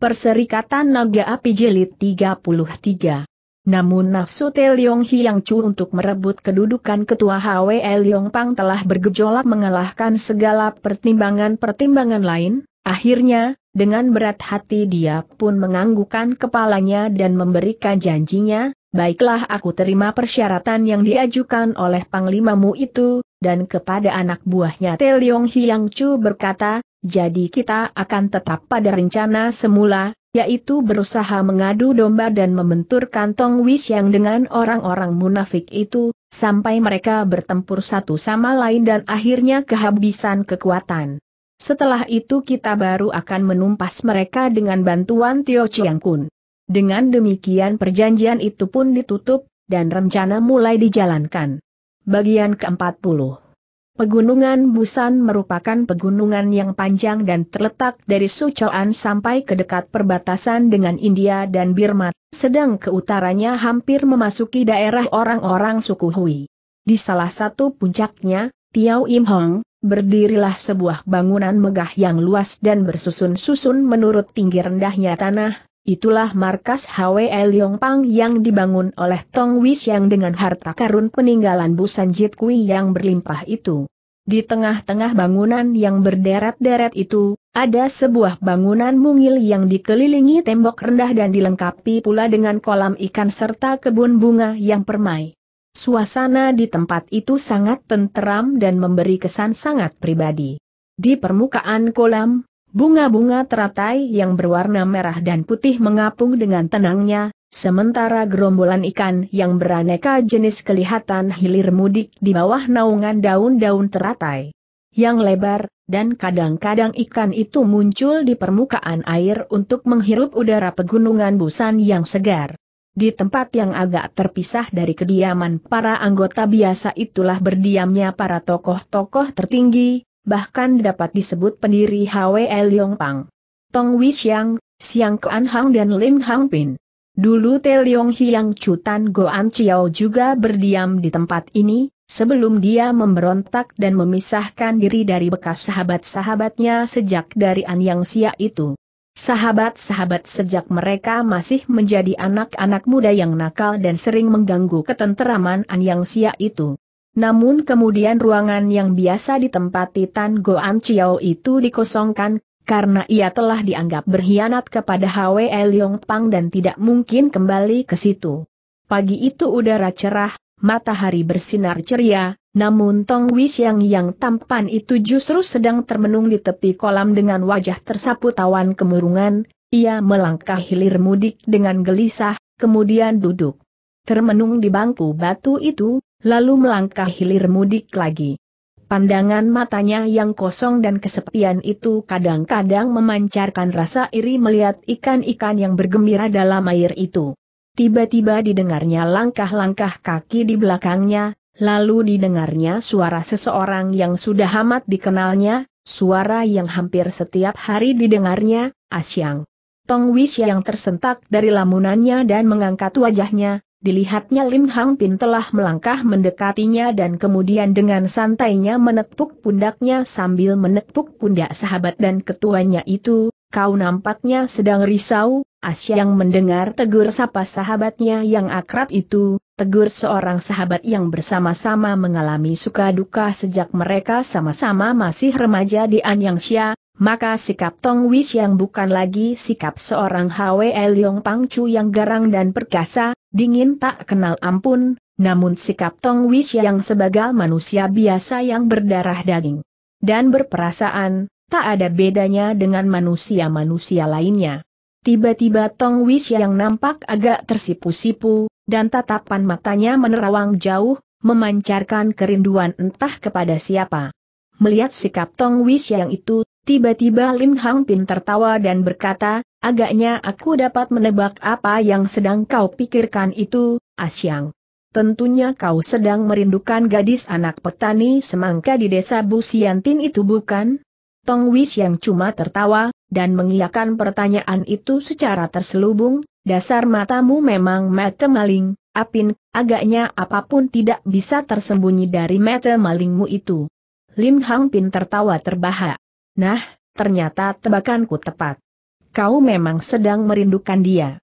Perserikatan Naga Api Jelit 33. Namun nafsu Teliong Hiang Chu untuk merebut kedudukan ketua HWE Leong Pang telah bergejolak mengalahkan segala pertimbangan-pertimbangan lain, akhirnya, dengan berat hati dia pun menganggukkan kepalanya dan memberikan janjinya, baiklah aku terima persyaratan yang diajukan oleh Panglimamu itu, dan kepada anak buahnya Teliong Hiang Chu berkata, jadi kita akan tetap pada rencana semula, yaitu berusaha mengadu domba dan membentur kantong wish yang dengan orang-orang munafik itu, sampai mereka bertempur satu sama lain dan akhirnya kehabisan kekuatan. Setelah itu kita baru akan menumpas mereka dengan bantuan Tio Chiang Kun. Dengan demikian perjanjian itu pun ditutup, dan rencana mulai dijalankan. Bagian ke-40 Pegunungan Busan merupakan pegunungan yang panjang dan terletak dari Sucoan sampai ke dekat perbatasan dengan India dan Birma, sedang ke utaranya hampir memasuki daerah orang-orang suku Hui. Di salah satu puncaknya, Tiao Im Hong, berdirilah sebuah bangunan megah yang luas dan bersusun-susun menurut tinggi rendahnya tanah, Itulah markas HWL Pang yang dibangun oleh Tong yang dengan harta karun peninggalan Busan Jit Kui yang berlimpah itu. Di tengah-tengah bangunan yang berderet-deret itu, ada sebuah bangunan mungil yang dikelilingi tembok rendah dan dilengkapi pula dengan kolam ikan serta kebun bunga yang permai. Suasana di tempat itu sangat tenteram dan memberi kesan sangat pribadi. Di permukaan kolam, Bunga-bunga teratai yang berwarna merah dan putih mengapung dengan tenangnya, sementara gerombolan ikan yang beraneka jenis kelihatan hilir mudik di bawah naungan daun-daun teratai. Yang lebar, dan kadang-kadang ikan itu muncul di permukaan air untuk menghirup udara pegunungan busan yang segar. Di tempat yang agak terpisah dari kediaman para anggota biasa itulah berdiamnya para tokoh-tokoh tertinggi, bahkan dapat disebut pendiri Hwe Leong Pang. Tong Wixiang, Siang Kuan Hang dan Lim Hang Pin. Dulu Te Leong Hiang Chutan Goan Chiao juga berdiam di tempat ini, sebelum dia memberontak dan memisahkan diri dari bekas sahabat-sahabatnya sejak dari An Yang Xia itu. Sahabat-sahabat sejak mereka masih menjadi anak-anak muda yang nakal dan sering mengganggu ketenteraman An Yang Xia itu namun kemudian ruangan yang biasa ditempati Tan Goan Chiao itu dikosongkan, karena ia telah dianggap berkhianat kepada Hwe Leong Pang dan tidak mungkin kembali ke situ. Pagi itu udara cerah, matahari bersinar ceria, namun Tong Wishang yang tampan itu justru sedang termenung di tepi kolam dengan wajah tersapu tawan kemurungan, ia melangkah hilir mudik dengan gelisah, kemudian duduk termenung di bangku batu itu, lalu melangkah hilir mudik lagi. Pandangan matanya yang kosong dan kesepian itu kadang-kadang memancarkan rasa iri melihat ikan-ikan yang bergembira dalam air itu. Tiba-tiba didengarnya langkah-langkah kaki di belakangnya, lalu didengarnya suara seseorang yang sudah amat dikenalnya, suara yang hampir setiap hari didengarnya, Asyang. Ah, Tong Wish yang tersentak dari lamunannya dan mengangkat wajahnya, Dilihatnya Lim Hang Pin telah melangkah mendekatinya dan kemudian dengan santainya menepuk pundaknya sambil menepuk pundak sahabat dan ketuanya itu, kau nampaknya sedang risau, Asya yang mendengar tegur sapa sahabatnya yang akrab itu, tegur seorang sahabat yang bersama-sama mengalami suka duka sejak mereka sama-sama masih remaja di Anyangsha, maka sikap Tong Wish yang bukan lagi sikap seorang Hwe Leong Pangcu yang garang dan perkasa, Dingin tak kenal ampun, namun sikap Tong Wish yang sebagai manusia biasa yang berdarah daging dan berperasaan, tak ada bedanya dengan manusia-manusia lainnya. Tiba-tiba Tong Wish yang nampak agak tersipu-sipu, dan tatapan matanya menerawang jauh, memancarkan kerinduan entah kepada siapa. Melihat sikap Tong Wish yang itu, Tiba-tiba Lim Hang Pin tertawa dan berkata, agaknya aku dapat menebak apa yang sedang kau pikirkan itu, Asyang. Tentunya kau sedang merindukan gadis anak petani semangka di desa Busiantin itu bukan? Tong Wish yang cuma tertawa, dan mengiyakan pertanyaan itu secara terselubung, dasar matamu memang mata maling, Apin, agaknya apapun tidak bisa tersembunyi dari mata malingmu itu. Lim Hang Pin tertawa terbahak. Nah, ternyata tebakanku tepat. Kau memang sedang merindukan dia.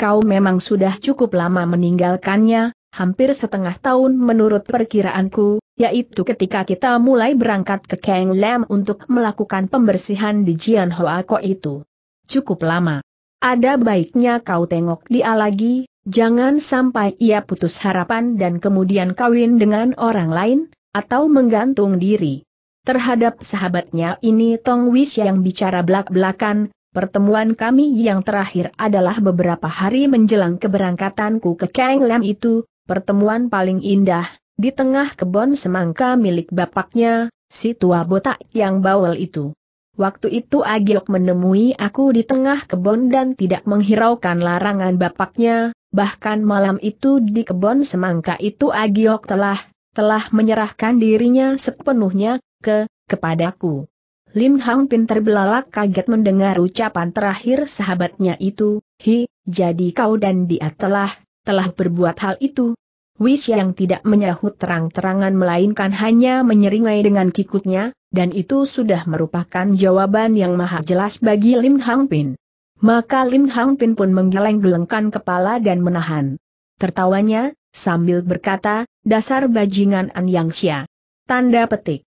Kau memang sudah cukup lama meninggalkannya, hampir setengah tahun menurut perkiraanku, yaitu ketika kita mulai berangkat ke Kang Lam untuk melakukan pembersihan di Jian Hoa itu. Cukup lama. Ada baiknya kau tengok dia lagi, jangan sampai ia putus harapan dan kemudian kawin dengan orang lain, atau menggantung diri. Terhadap sahabatnya ini Tong Wish yang bicara belak-belakan, pertemuan kami yang terakhir adalah beberapa hari menjelang keberangkatanku ke Kang Lam itu, pertemuan paling indah, di tengah kebun semangka milik bapaknya, si tua botak yang bawel itu. Waktu itu Agiok menemui aku di tengah kebun dan tidak menghiraukan larangan bapaknya, bahkan malam itu di kebun semangka itu Agiok telah telah menyerahkan dirinya sepenuhnya ke kepadaku. Lim Hang Pin terbelalak kaget mendengar ucapan terakhir sahabatnya itu, Hi, jadi kau dan dia telah, telah berbuat hal itu. Wish yang tidak menyahut terang-terangan melainkan hanya menyeringai dengan kikutnya, dan itu sudah merupakan jawaban yang maha jelas bagi Lim Hang Pin. Maka Lim Hang Pin pun menggeleng-gelengkan kepala dan menahan. Tertawanya, sambil berkata, dasar bajingan An Yang Xia. Tanda petik.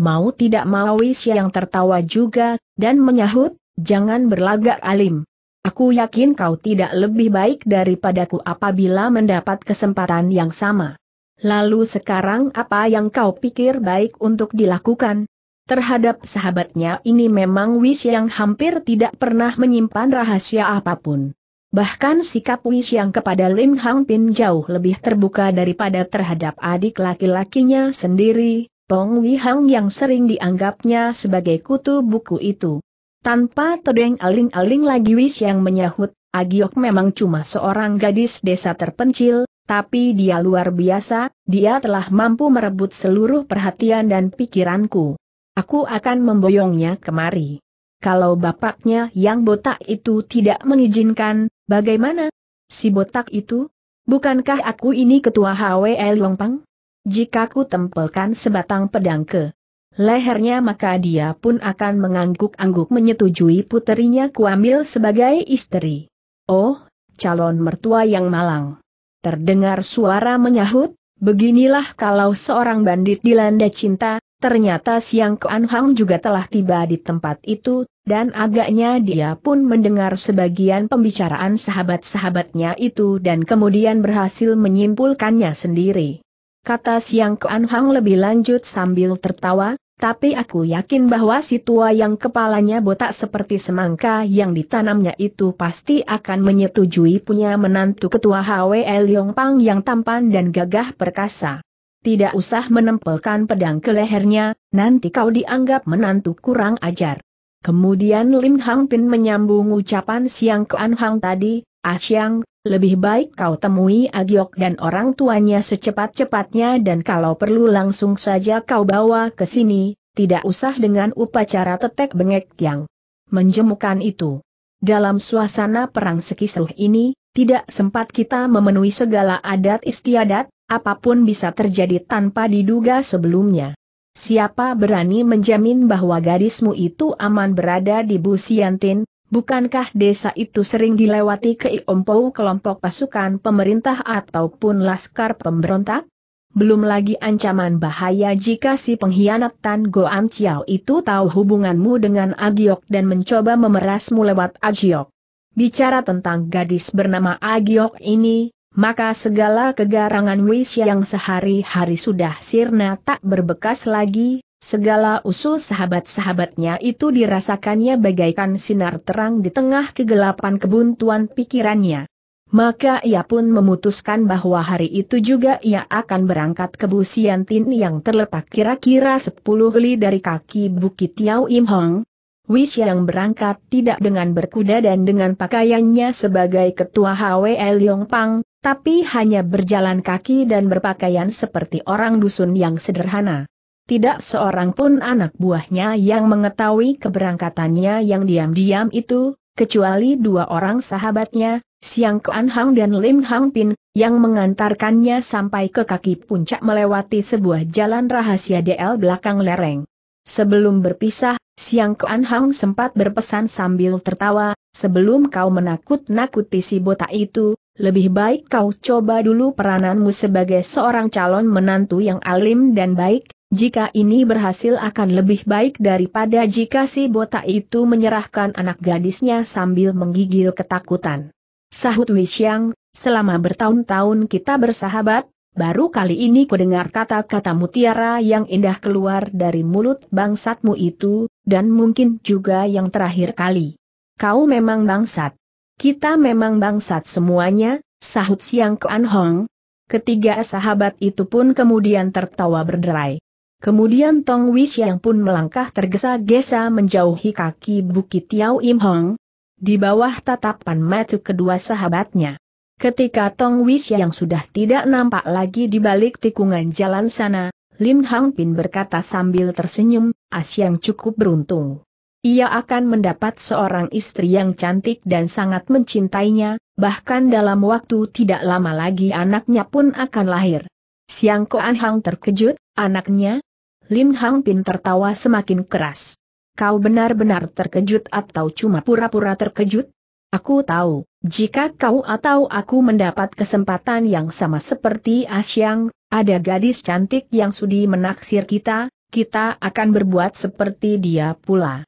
Mau tidak mau Xia yang tertawa juga, dan menyahut, jangan berlagak alim. Aku yakin kau tidak lebih baik daripadaku apabila mendapat kesempatan yang sama. Lalu sekarang apa yang kau pikir baik untuk dilakukan? Terhadap sahabatnya ini memang Wish yang hampir tidak pernah menyimpan rahasia apapun. Bahkan sikap Wis yang kepada Lim Hang Pin jauh lebih terbuka daripada terhadap adik laki-lakinya sendiri, Pong Wi Hang yang sering dianggapnya sebagai kutu buku itu. Tanpa todeng aling-aling lagi Wis yang menyahut, Agiok memang cuma seorang gadis desa terpencil, tapi dia luar biasa, dia telah mampu merebut seluruh perhatian dan pikiranku. Aku akan memboyongnya kemari. Kalau bapaknya yang botak itu tidak mengizinkan, Bagaimana? Si botak itu? Bukankah aku ini ketua HWL Yongpang? Jika ku tempelkan sebatang pedang ke lehernya maka dia pun akan mengangguk-angguk menyetujui puterinya kuambil sebagai istri. Oh, calon mertua yang malang. Terdengar suara menyahut, beginilah kalau seorang bandit dilanda cinta, Ternyata Siang Kuan Hang juga telah tiba di tempat itu, dan agaknya dia pun mendengar sebagian pembicaraan sahabat-sahabatnya itu dan kemudian berhasil menyimpulkannya sendiri. Kata Siang Kuan Hang lebih lanjut sambil tertawa, tapi aku yakin bahwa si tua yang kepalanya botak seperti semangka yang ditanamnya itu pasti akan menyetujui punya menantu ketua HWL Pang yang tampan dan gagah perkasa. Tidak usah menempelkan pedang ke lehernya, nanti kau dianggap menantu kurang ajar. Kemudian Lim Hang Pin menyambung ucapan Siang ke An Hang tadi, Asyang, ah, lebih baik kau temui Agiok dan orang tuanya secepat-cepatnya dan kalau perlu langsung saja kau bawa ke sini, tidak usah dengan upacara tetek bengek yang menjemukan itu. Dalam suasana perang sekisruh ini, tidak sempat kita memenuhi segala adat istiadat, apapun bisa terjadi tanpa diduga sebelumnya. Siapa berani menjamin bahwa gadismu itu aman berada di Busiantin, bukankah desa itu sering dilewati keiompou kelompok pasukan pemerintah ataupun laskar pemberontak? Belum lagi ancaman bahaya jika si pengkhianat Tan Goan Chiao itu tahu hubunganmu dengan Agiok dan mencoba memerasmu lewat Agiok. Bicara tentang gadis bernama Agiok ini, maka segala kegarangan Wis yang sehari-hari sudah sirna tak berbekas lagi, segala usul sahabat-sahabatnya itu dirasakannya bagaikan sinar terang di tengah kegelapan kebuntuan pikirannya. Maka ia pun memutuskan bahwa hari itu juga ia akan berangkat ke Busiantin yang terletak kira-kira 10 li dari kaki Bukit Yao Im Hong. Wish yang berangkat tidak dengan berkuda dan dengan pakaiannya sebagai ketua HWL Yong Pang, tapi hanya berjalan kaki dan berpakaian seperti orang dusun yang sederhana. Tidak seorang pun anak buahnya yang mengetahui keberangkatannya yang diam-diam itu, kecuali dua orang sahabatnya, Siang Kuan Hang dan Lim Hang Pin, yang mengantarkannya sampai ke kaki puncak melewati sebuah jalan rahasia DL belakang lereng. Sebelum berpisah, Siang Kuan Hang sempat berpesan sambil tertawa, sebelum kau menakut-nakuti si botak itu, lebih baik kau coba dulu perananmu sebagai seorang calon menantu yang alim dan baik, jika ini berhasil akan lebih baik daripada jika si botak itu menyerahkan anak gadisnya sambil menggigil ketakutan. Sahut Wisyang, selama bertahun-tahun kita bersahabat, baru kali ini kudengar kata-kata mutiara yang indah keluar dari mulut bangsatmu itu, dan mungkin juga yang terakhir kali. Kau memang bangsat. Kita memang bangsat semuanya, sahut Siang Kuan Hong. Ketiga sahabat itu pun kemudian tertawa berderai. Kemudian Tong Wish yang pun melangkah tergesa-gesa menjauhi kaki Bukit Tiao Im Hong, di bawah tatapan mata kedua sahabatnya. Ketika Tong Wish yang sudah tidak nampak lagi di balik tikungan jalan sana, Lim Hang Pin berkata sambil tersenyum, Asyang ah, cukup beruntung. Ia akan mendapat seorang istri yang cantik dan sangat mencintainya, bahkan dalam waktu tidak lama lagi anaknya pun akan lahir. Siang Koan Hang terkejut, anaknya? Lim Hang Pin tertawa semakin keras. Kau benar-benar terkejut atau cuma pura-pura terkejut? Aku tahu, jika kau atau aku mendapat kesempatan yang sama seperti Asyang, ada gadis cantik yang sudi menaksir kita, kita akan berbuat seperti dia pula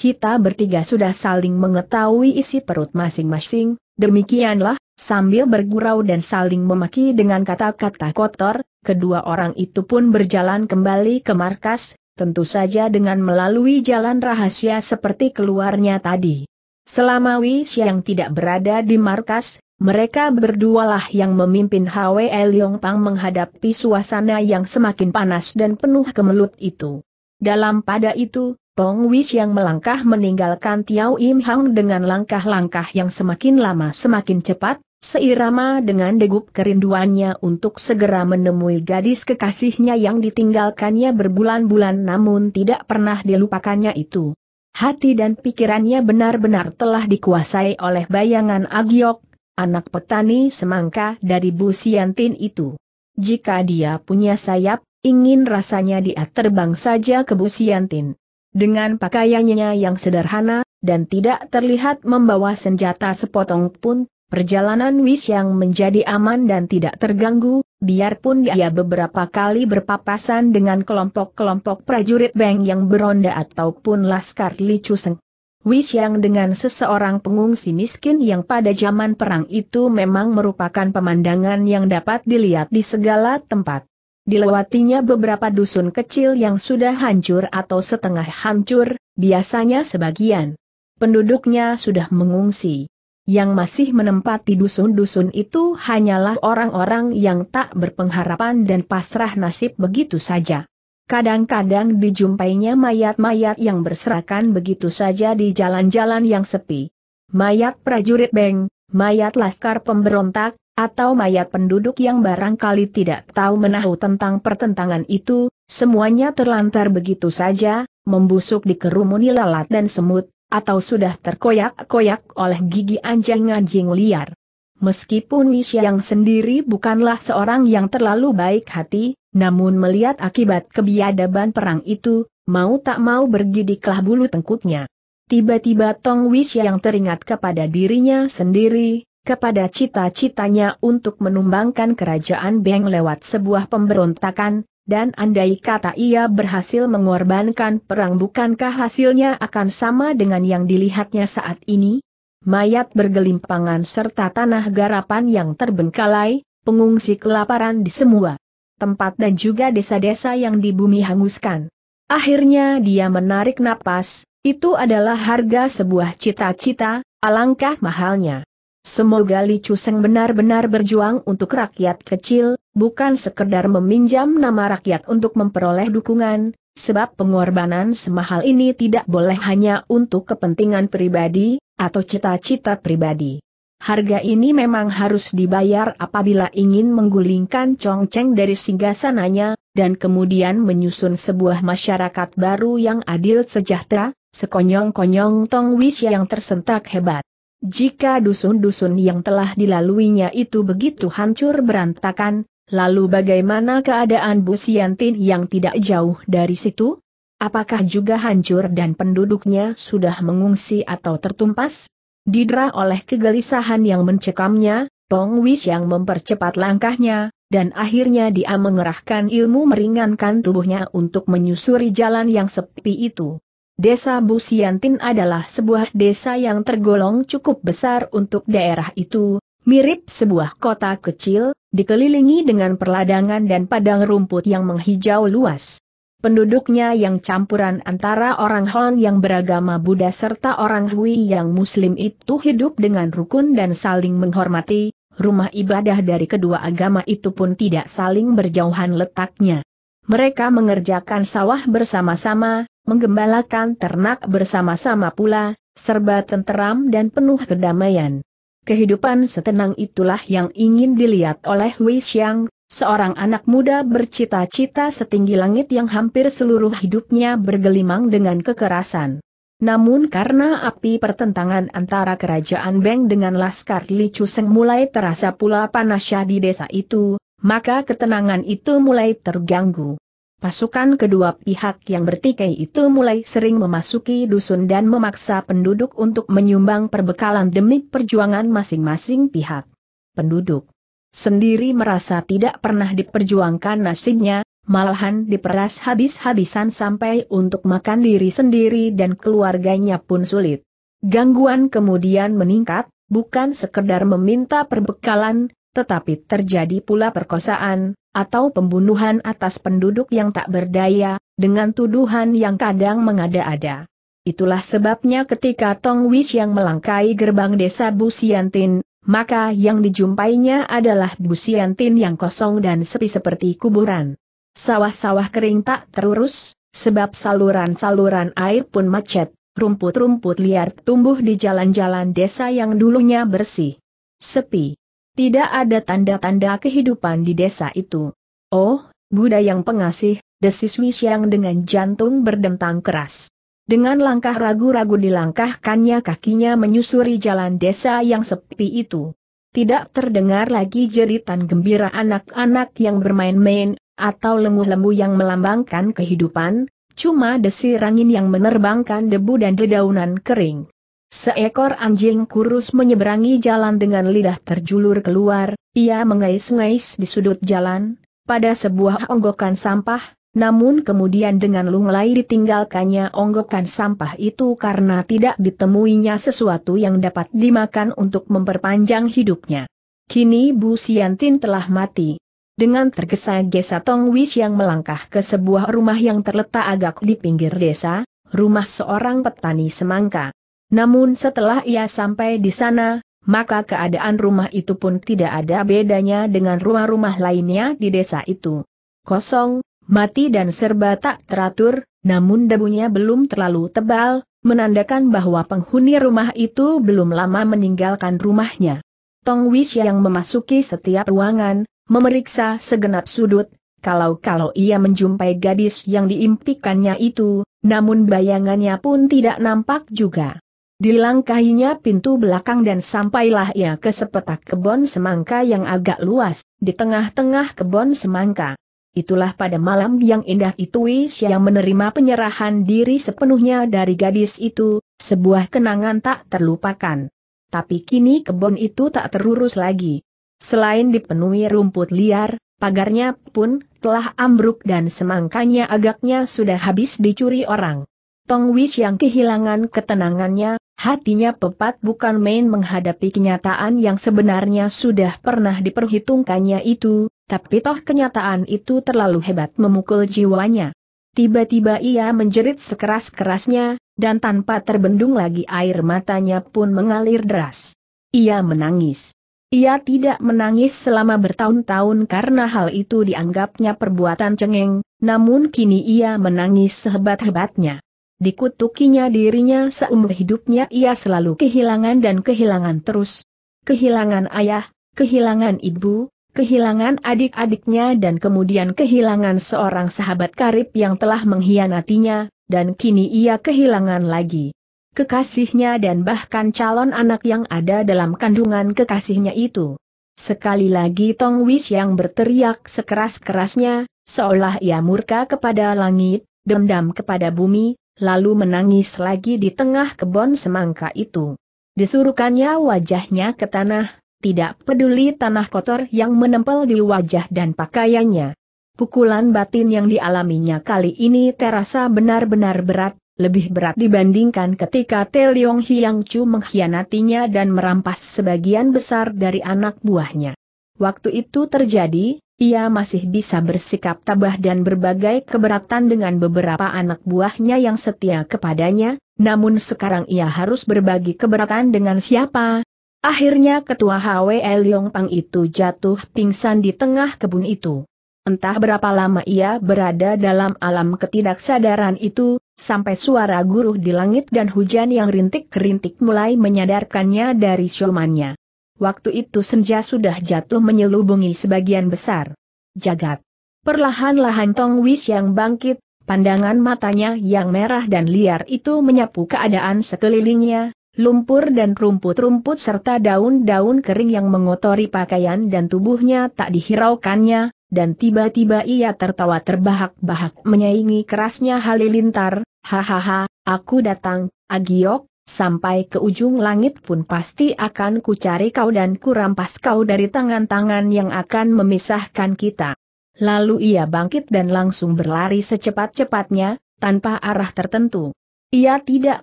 kita bertiga sudah saling mengetahui isi perut masing-masing, demikianlah, sambil bergurau dan saling memaki dengan kata-kata kotor, kedua orang itu pun berjalan kembali ke markas, tentu saja dengan melalui jalan rahasia seperti keluarnya tadi. Selama Wis yang tidak berada di markas, mereka berdualah yang memimpin Hwe Pang menghadapi suasana yang semakin panas dan penuh kemelut itu. Dalam pada itu, Tong Wis yang melangkah meninggalkan Tiao Im Hang dengan langkah-langkah yang semakin lama semakin cepat, seirama dengan degup kerinduannya untuk segera menemui gadis kekasihnya yang ditinggalkannya berbulan-bulan namun tidak pernah dilupakannya itu. Hati dan pikirannya benar-benar telah dikuasai oleh bayangan Agiok, anak petani semangka dari Bu Siantin itu. Jika dia punya sayap, ingin rasanya dia terbang saja ke Bu Siantin. Dengan pakaiannya yang sederhana, dan tidak terlihat membawa senjata sepotong pun, perjalanan Wish yang menjadi aman dan tidak terganggu, biarpun dia beberapa kali berpapasan dengan kelompok-kelompok prajurit Beng yang beronda ataupun Laskar Li Chuseng. Wish yang dengan seseorang pengungsi miskin yang pada zaman perang itu memang merupakan pemandangan yang dapat dilihat di segala tempat. Dilewatinya beberapa dusun kecil yang sudah hancur atau setengah hancur, biasanya sebagian penduduknya sudah mengungsi. Yang masih menempati dusun-dusun itu hanyalah orang-orang yang tak berpengharapan dan pasrah nasib begitu saja. Kadang-kadang dijumpainya mayat-mayat yang berserakan begitu saja di jalan-jalan yang sepi. Mayat prajurit Beng, mayat laskar pemberontak, atau mayat penduduk yang barangkali tidak tahu menahu tentang pertentangan itu, semuanya terlantar begitu saja, membusuk di kerumuni lalat dan semut, atau sudah terkoyak-koyak oleh gigi anjing-anjing liar. Meskipun Wisya yang sendiri bukanlah seorang yang terlalu baik hati, namun melihat akibat kebiadaban perang itu, mau tak mau bergidiklah bulu tengkuknya. Tiba-tiba Tong Wisya yang teringat kepada dirinya sendiri, kepada cita-citanya untuk menumbangkan kerajaan Beng lewat sebuah pemberontakan, dan andai kata ia berhasil mengorbankan perang bukankah hasilnya akan sama dengan yang dilihatnya saat ini? Mayat bergelimpangan serta tanah garapan yang terbengkalai, pengungsi kelaparan di semua tempat dan juga desa-desa yang di bumi hanguskan. Akhirnya dia menarik napas, itu adalah harga sebuah cita-cita, alangkah mahalnya. Semoga Li Chuseng benar-benar berjuang untuk rakyat kecil, bukan sekedar meminjam nama rakyat untuk memperoleh dukungan, sebab pengorbanan semahal ini tidak boleh hanya untuk kepentingan pribadi, atau cita-cita pribadi. Harga ini memang harus dibayar apabila ingin menggulingkan Chongcheng dari singgasananya, dan kemudian menyusun sebuah masyarakat baru yang adil sejahtera, sekonyong-konyong Tong Wish yang tersentak hebat. Jika dusun-dusun yang telah dilaluinya itu begitu hancur berantakan, lalu bagaimana keadaan Bu Siantin yang tidak jauh dari situ? Apakah juga hancur dan penduduknya sudah mengungsi atau tertumpas? Didera oleh kegelisahan yang mencekamnya, Tong Wish yang mempercepat langkahnya, dan akhirnya dia mengerahkan ilmu meringankan tubuhnya untuk menyusuri jalan yang sepi itu. Desa Busiantin adalah sebuah desa yang tergolong cukup besar untuk daerah itu, mirip sebuah kota kecil, dikelilingi dengan perladangan dan padang rumput yang menghijau luas. Penduduknya yang campuran antara orang Hon yang beragama Buddha serta orang Hui yang Muslim itu hidup dengan rukun dan saling menghormati, rumah ibadah dari kedua agama itu pun tidak saling berjauhan letaknya. Mereka mengerjakan sawah bersama-sama, menggembalakan ternak bersama-sama pula, serba tenteram dan penuh kedamaian. Kehidupan setenang itulah yang ingin dilihat oleh Wei Xiang, seorang anak muda bercita-cita setinggi langit yang hampir seluruh hidupnya bergelimang dengan kekerasan. Namun karena api pertentangan antara kerajaan Beng dengan Laskar Li Chuseng mulai terasa pula panasnya di desa itu, maka ketenangan itu mulai terganggu. Pasukan kedua pihak yang bertikai itu mulai sering memasuki dusun dan memaksa penduduk untuk menyumbang perbekalan demi perjuangan masing-masing pihak. Penduduk sendiri merasa tidak pernah diperjuangkan nasibnya, malahan diperas habis-habisan sampai untuk makan diri sendiri dan keluarganya pun sulit. Gangguan kemudian meningkat, bukan sekedar meminta perbekalan, tetapi terjadi pula perkosaan, atau pembunuhan atas penduduk yang tak berdaya, dengan tuduhan yang kadang mengada-ada. Itulah sebabnya ketika Tong Wish yang melangkai gerbang desa Busiantin, maka yang dijumpainya adalah Busiantin yang kosong dan sepi seperti kuburan. Sawah-sawah kering tak terurus, sebab saluran-saluran air pun macet, rumput-rumput liar tumbuh di jalan-jalan desa yang dulunya bersih. Sepi. Tidak ada tanda-tanda kehidupan di desa itu. Oh, Buddha yang pengasih, desis yang dengan jantung berdentang keras. Dengan langkah ragu-ragu dilangkahkannya kakinya menyusuri jalan desa yang sepi itu. Tidak terdengar lagi jeritan gembira anak-anak yang bermain-main, atau lenguh lembu yang melambangkan kehidupan, cuma desir angin yang menerbangkan debu dan dedaunan kering. Seekor anjing kurus menyeberangi jalan dengan lidah terjulur keluar, ia mengais-ngais di sudut jalan, pada sebuah onggokan sampah, namun kemudian dengan lunglai ditinggalkannya onggokan sampah itu karena tidak ditemuinya sesuatu yang dapat dimakan untuk memperpanjang hidupnya. Kini Bu Siantin telah mati. Dengan tergesa-gesa Tong Wish yang melangkah ke sebuah rumah yang terletak agak di pinggir desa, rumah seorang petani semangka. Namun setelah ia sampai di sana, maka keadaan rumah itu pun tidak ada bedanya dengan rumah-rumah lainnya di desa itu. Kosong, mati dan serba tak teratur, namun debunya belum terlalu tebal, menandakan bahwa penghuni rumah itu belum lama meninggalkan rumahnya. Tong Wish yang memasuki setiap ruangan, memeriksa segenap sudut, kalau-kalau ia menjumpai gadis yang diimpikannya itu, namun bayangannya pun tidak nampak juga. Dilangkahinya pintu belakang dan sampailah ia ke sepetak kebun semangka yang agak luas, di tengah-tengah kebun semangka. Itulah pada malam yang indah itu yang menerima penyerahan diri sepenuhnya dari gadis itu, sebuah kenangan tak terlupakan. Tapi kini kebun itu tak terurus lagi. Selain dipenuhi rumput liar, pagarnya pun telah ambruk dan semangkanya agaknya sudah habis dicuri orang. Tong Wish yang kehilangan ketenangannya, Hatinya pepat bukan main menghadapi kenyataan yang sebenarnya sudah pernah diperhitungkannya itu, tapi toh kenyataan itu terlalu hebat memukul jiwanya. Tiba-tiba ia menjerit sekeras-kerasnya, dan tanpa terbendung lagi air matanya pun mengalir deras. Ia menangis. Ia tidak menangis selama bertahun-tahun karena hal itu dianggapnya perbuatan cengeng, namun kini ia menangis sehebat-hebatnya. Dikutukinya dirinya seumur hidupnya ia selalu kehilangan dan kehilangan terus. Kehilangan ayah, kehilangan ibu, kehilangan adik-adiknya dan kemudian kehilangan seorang sahabat karib yang telah mengkhianatinya, dan kini ia kehilangan lagi kekasihnya dan bahkan calon anak yang ada dalam kandungan kekasihnya itu. Sekali lagi Tong Wish yang berteriak sekeras-kerasnya, seolah ia murka kepada langit, dendam kepada bumi, lalu menangis lagi di tengah kebon semangka itu. Disuruhkannya wajahnya ke tanah, tidak peduli tanah kotor yang menempel di wajah dan pakaiannya. Pukulan batin yang dialaminya kali ini terasa benar-benar berat, lebih berat dibandingkan ketika Teliong Hiang Chu mengkhianatinya dan merampas sebagian besar dari anak buahnya. Waktu itu terjadi, ia masih bisa bersikap tabah dan berbagai keberatan dengan beberapa anak buahnya yang setia kepadanya, namun sekarang ia harus berbagi keberatan dengan siapa? Akhirnya ketua HW Leong Pang itu jatuh pingsan di tengah kebun itu. Entah berapa lama ia berada dalam alam ketidaksadaran itu, sampai suara guruh di langit dan hujan yang rintik-rintik mulai menyadarkannya dari siomannya. Waktu itu senja sudah jatuh menyelubungi sebagian besar. Jagat. Perlahan-lahan Tong Wish yang bangkit, pandangan matanya yang merah dan liar itu menyapu keadaan sekelilingnya, lumpur dan rumput-rumput serta daun-daun kering yang mengotori pakaian dan tubuhnya tak dihiraukannya, dan tiba-tiba ia tertawa terbahak-bahak menyaingi kerasnya halilintar, hahaha, aku datang, Agiok, sampai ke ujung langit pun pasti akan kucari kau dan kurampas kau dari tangan-tangan yang akan memisahkan kita. Lalu ia bangkit dan langsung berlari secepat-cepatnya, tanpa arah tertentu. Ia tidak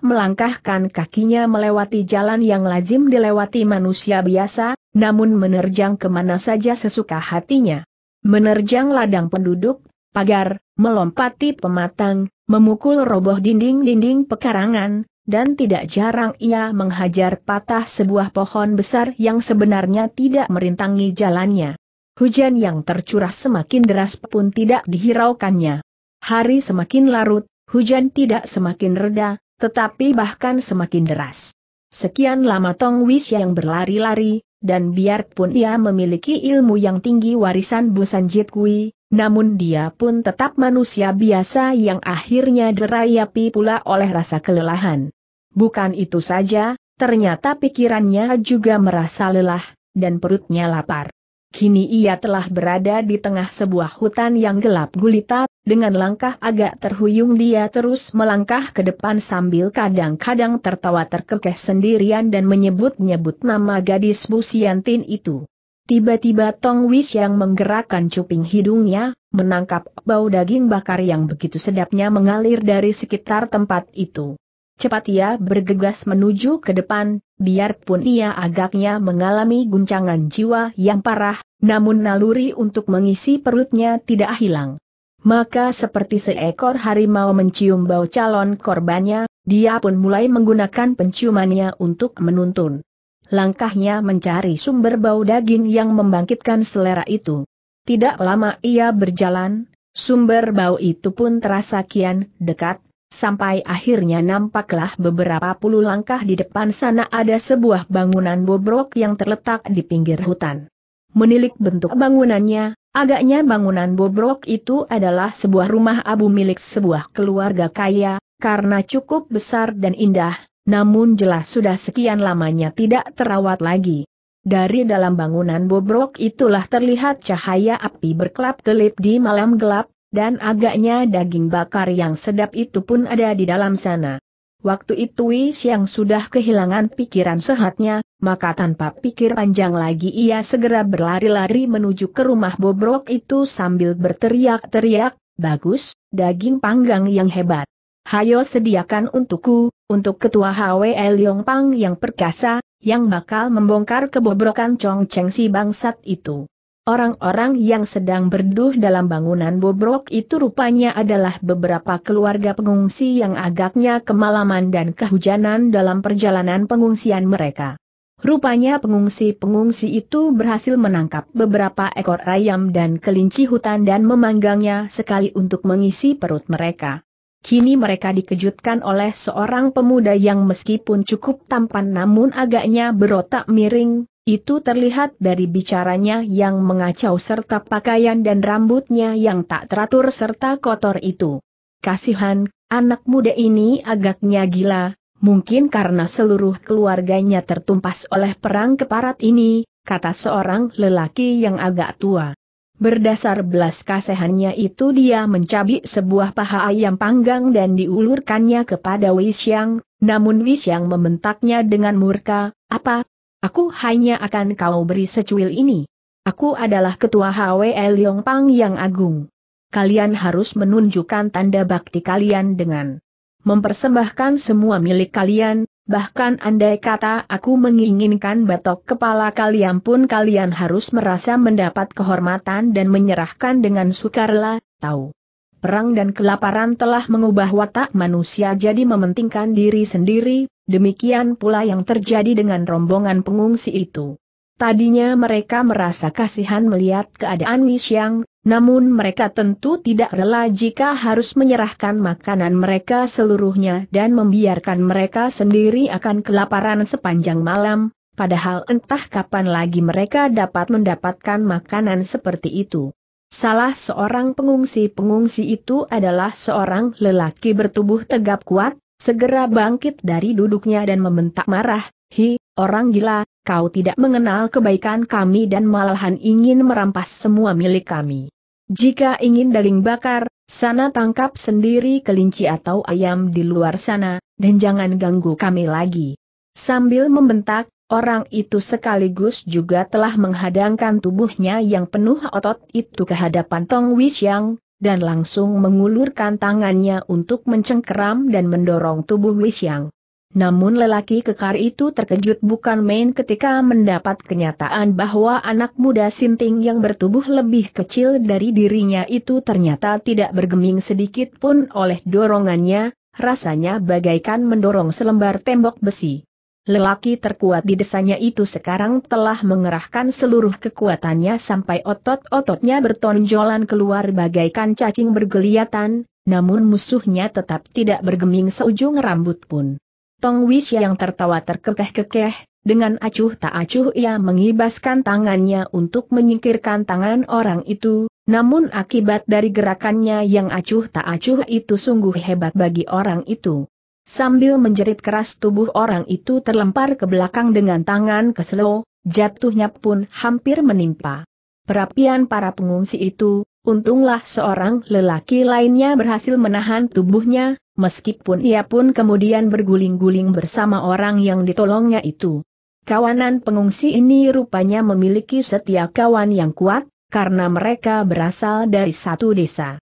melangkahkan kakinya melewati jalan yang lazim dilewati manusia biasa, namun menerjang kemana saja sesuka hatinya. Menerjang ladang penduduk, pagar, melompati pematang, memukul roboh dinding-dinding pekarangan, dan tidak jarang ia menghajar patah sebuah pohon besar yang sebenarnya tidak merintangi jalannya. Hujan yang tercurah semakin deras pun tidak dihiraukannya. Hari semakin larut, hujan tidak semakin reda, tetapi bahkan semakin deras. Sekian lama Tong Wish yang berlari-lari, dan biarpun ia memiliki ilmu yang tinggi warisan Busan Jit Kui, namun dia pun tetap manusia biasa yang akhirnya derayapi pula oleh rasa kelelahan. Bukan itu saja, ternyata pikirannya juga merasa lelah, dan perutnya lapar. Kini ia telah berada di tengah sebuah hutan yang gelap gulita, dengan langkah agak terhuyung dia terus melangkah ke depan sambil kadang-kadang tertawa terkekeh sendirian dan menyebut-nyebut nama gadis Busiantin itu. Tiba-tiba Tong Wish yang menggerakkan cuping hidungnya, menangkap bau daging bakar yang begitu sedapnya mengalir dari sekitar tempat itu. Cepat ia bergegas menuju ke depan, biarpun ia agaknya mengalami guncangan jiwa yang parah, namun naluri untuk mengisi perutnya tidak hilang. Maka seperti seekor harimau mencium bau calon korbannya, dia pun mulai menggunakan penciumannya untuk menuntun. Langkahnya mencari sumber bau daging yang membangkitkan selera itu. Tidak lama ia berjalan, sumber bau itu pun terasa kian dekat, sampai akhirnya nampaklah beberapa puluh langkah di depan sana ada sebuah bangunan bobrok yang terletak di pinggir hutan. Menilik bentuk bangunannya, agaknya bangunan bobrok itu adalah sebuah rumah abu milik sebuah keluarga kaya, karena cukup besar dan indah, namun jelas sudah sekian lamanya tidak terawat lagi. Dari dalam bangunan bobrok itulah terlihat cahaya api berkelap-kelip di malam gelap, dan agaknya daging bakar yang sedap itu pun ada di dalam sana. Waktu itu Wis yang sudah kehilangan pikiran sehatnya, maka tanpa pikir panjang lagi ia segera berlari-lari menuju ke rumah bobrok itu sambil berteriak-teriak, bagus, daging panggang yang hebat. Hayo sediakan untukku, untuk ketua HWL Yong Pang yang perkasa, yang bakal membongkar kebobrokan Chong Cheng si bangsat itu. Orang-orang yang sedang berduh dalam bangunan bobrok itu rupanya adalah beberapa keluarga pengungsi yang agaknya kemalaman dan kehujanan dalam perjalanan pengungsian mereka. Rupanya pengungsi-pengungsi itu berhasil menangkap beberapa ekor ayam dan kelinci hutan dan memanggangnya sekali untuk mengisi perut mereka. Kini mereka dikejutkan oleh seorang pemuda yang meskipun cukup tampan namun agaknya berotak miring, itu terlihat dari bicaranya yang mengacau serta pakaian dan rambutnya yang tak teratur serta kotor itu. Kasihan, anak muda ini agaknya gila, mungkin karena seluruh keluarganya tertumpas oleh perang keparat ini, kata seorang lelaki yang agak tua. Berdasar belas kasihannya itu dia mencabik sebuah paha ayam panggang dan diulurkannya kepada Wisyang, namun Wisyang membentaknya dengan murka, apa, Aku hanya akan kau beri secuil ini. Aku adalah ketua HWL Pang yang agung. Kalian harus menunjukkan tanda bakti kalian dengan mempersembahkan semua milik kalian, bahkan andai kata aku menginginkan batok kepala kalian pun kalian harus merasa mendapat kehormatan dan menyerahkan dengan sukarela, tahu. Perang dan kelaparan telah mengubah watak manusia jadi mementingkan diri sendiri, demikian pula yang terjadi dengan rombongan pengungsi itu. Tadinya mereka merasa kasihan melihat keadaan Wisyang, namun mereka tentu tidak rela jika harus menyerahkan makanan mereka seluruhnya dan membiarkan mereka sendiri akan kelaparan sepanjang malam, padahal entah kapan lagi mereka dapat mendapatkan makanan seperti itu. Salah seorang pengungsi-pengungsi itu adalah seorang lelaki bertubuh tegap kuat, Segera bangkit dari duduknya dan membentak marah, Hi, orang gila, kau tidak mengenal kebaikan kami dan malahan ingin merampas semua milik kami. Jika ingin daging bakar, sana tangkap sendiri kelinci atau ayam di luar sana, dan jangan ganggu kami lagi. Sambil membentak, orang itu sekaligus juga telah menghadangkan tubuhnya yang penuh otot itu ke hadapan Tong Wishang, dan langsung mengulurkan tangannya untuk mencengkeram dan mendorong tubuh Xiang. Namun lelaki kekar itu terkejut bukan main ketika mendapat kenyataan bahwa anak muda Sinting yang bertubuh lebih kecil dari dirinya itu ternyata tidak bergeming sedikit pun oleh dorongannya, rasanya bagaikan mendorong selembar tembok besi. Lelaki terkuat di desanya itu sekarang telah mengerahkan seluruh kekuatannya sampai otot-ototnya bertonjolan keluar bagaikan cacing bergeliatan, namun musuhnya tetap tidak bergeming seujung rambut pun. Tong Wish yang tertawa terkekeh-kekeh, dengan acuh tak acuh ia mengibaskan tangannya untuk menyingkirkan tangan orang itu, namun akibat dari gerakannya yang acuh tak acuh itu sungguh hebat bagi orang itu. Sambil menjerit keras tubuh orang itu terlempar ke belakang dengan tangan keselo, jatuhnya pun hampir menimpa. Perapian para pengungsi itu, untunglah seorang lelaki lainnya berhasil menahan tubuhnya, meskipun ia pun kemudian berguling-guling bersama orang yang ditolongnya itu. Kawanan pengungsi ini rupanya memiliki setia kawan yang kuat, karena mereka berasal dari satu desa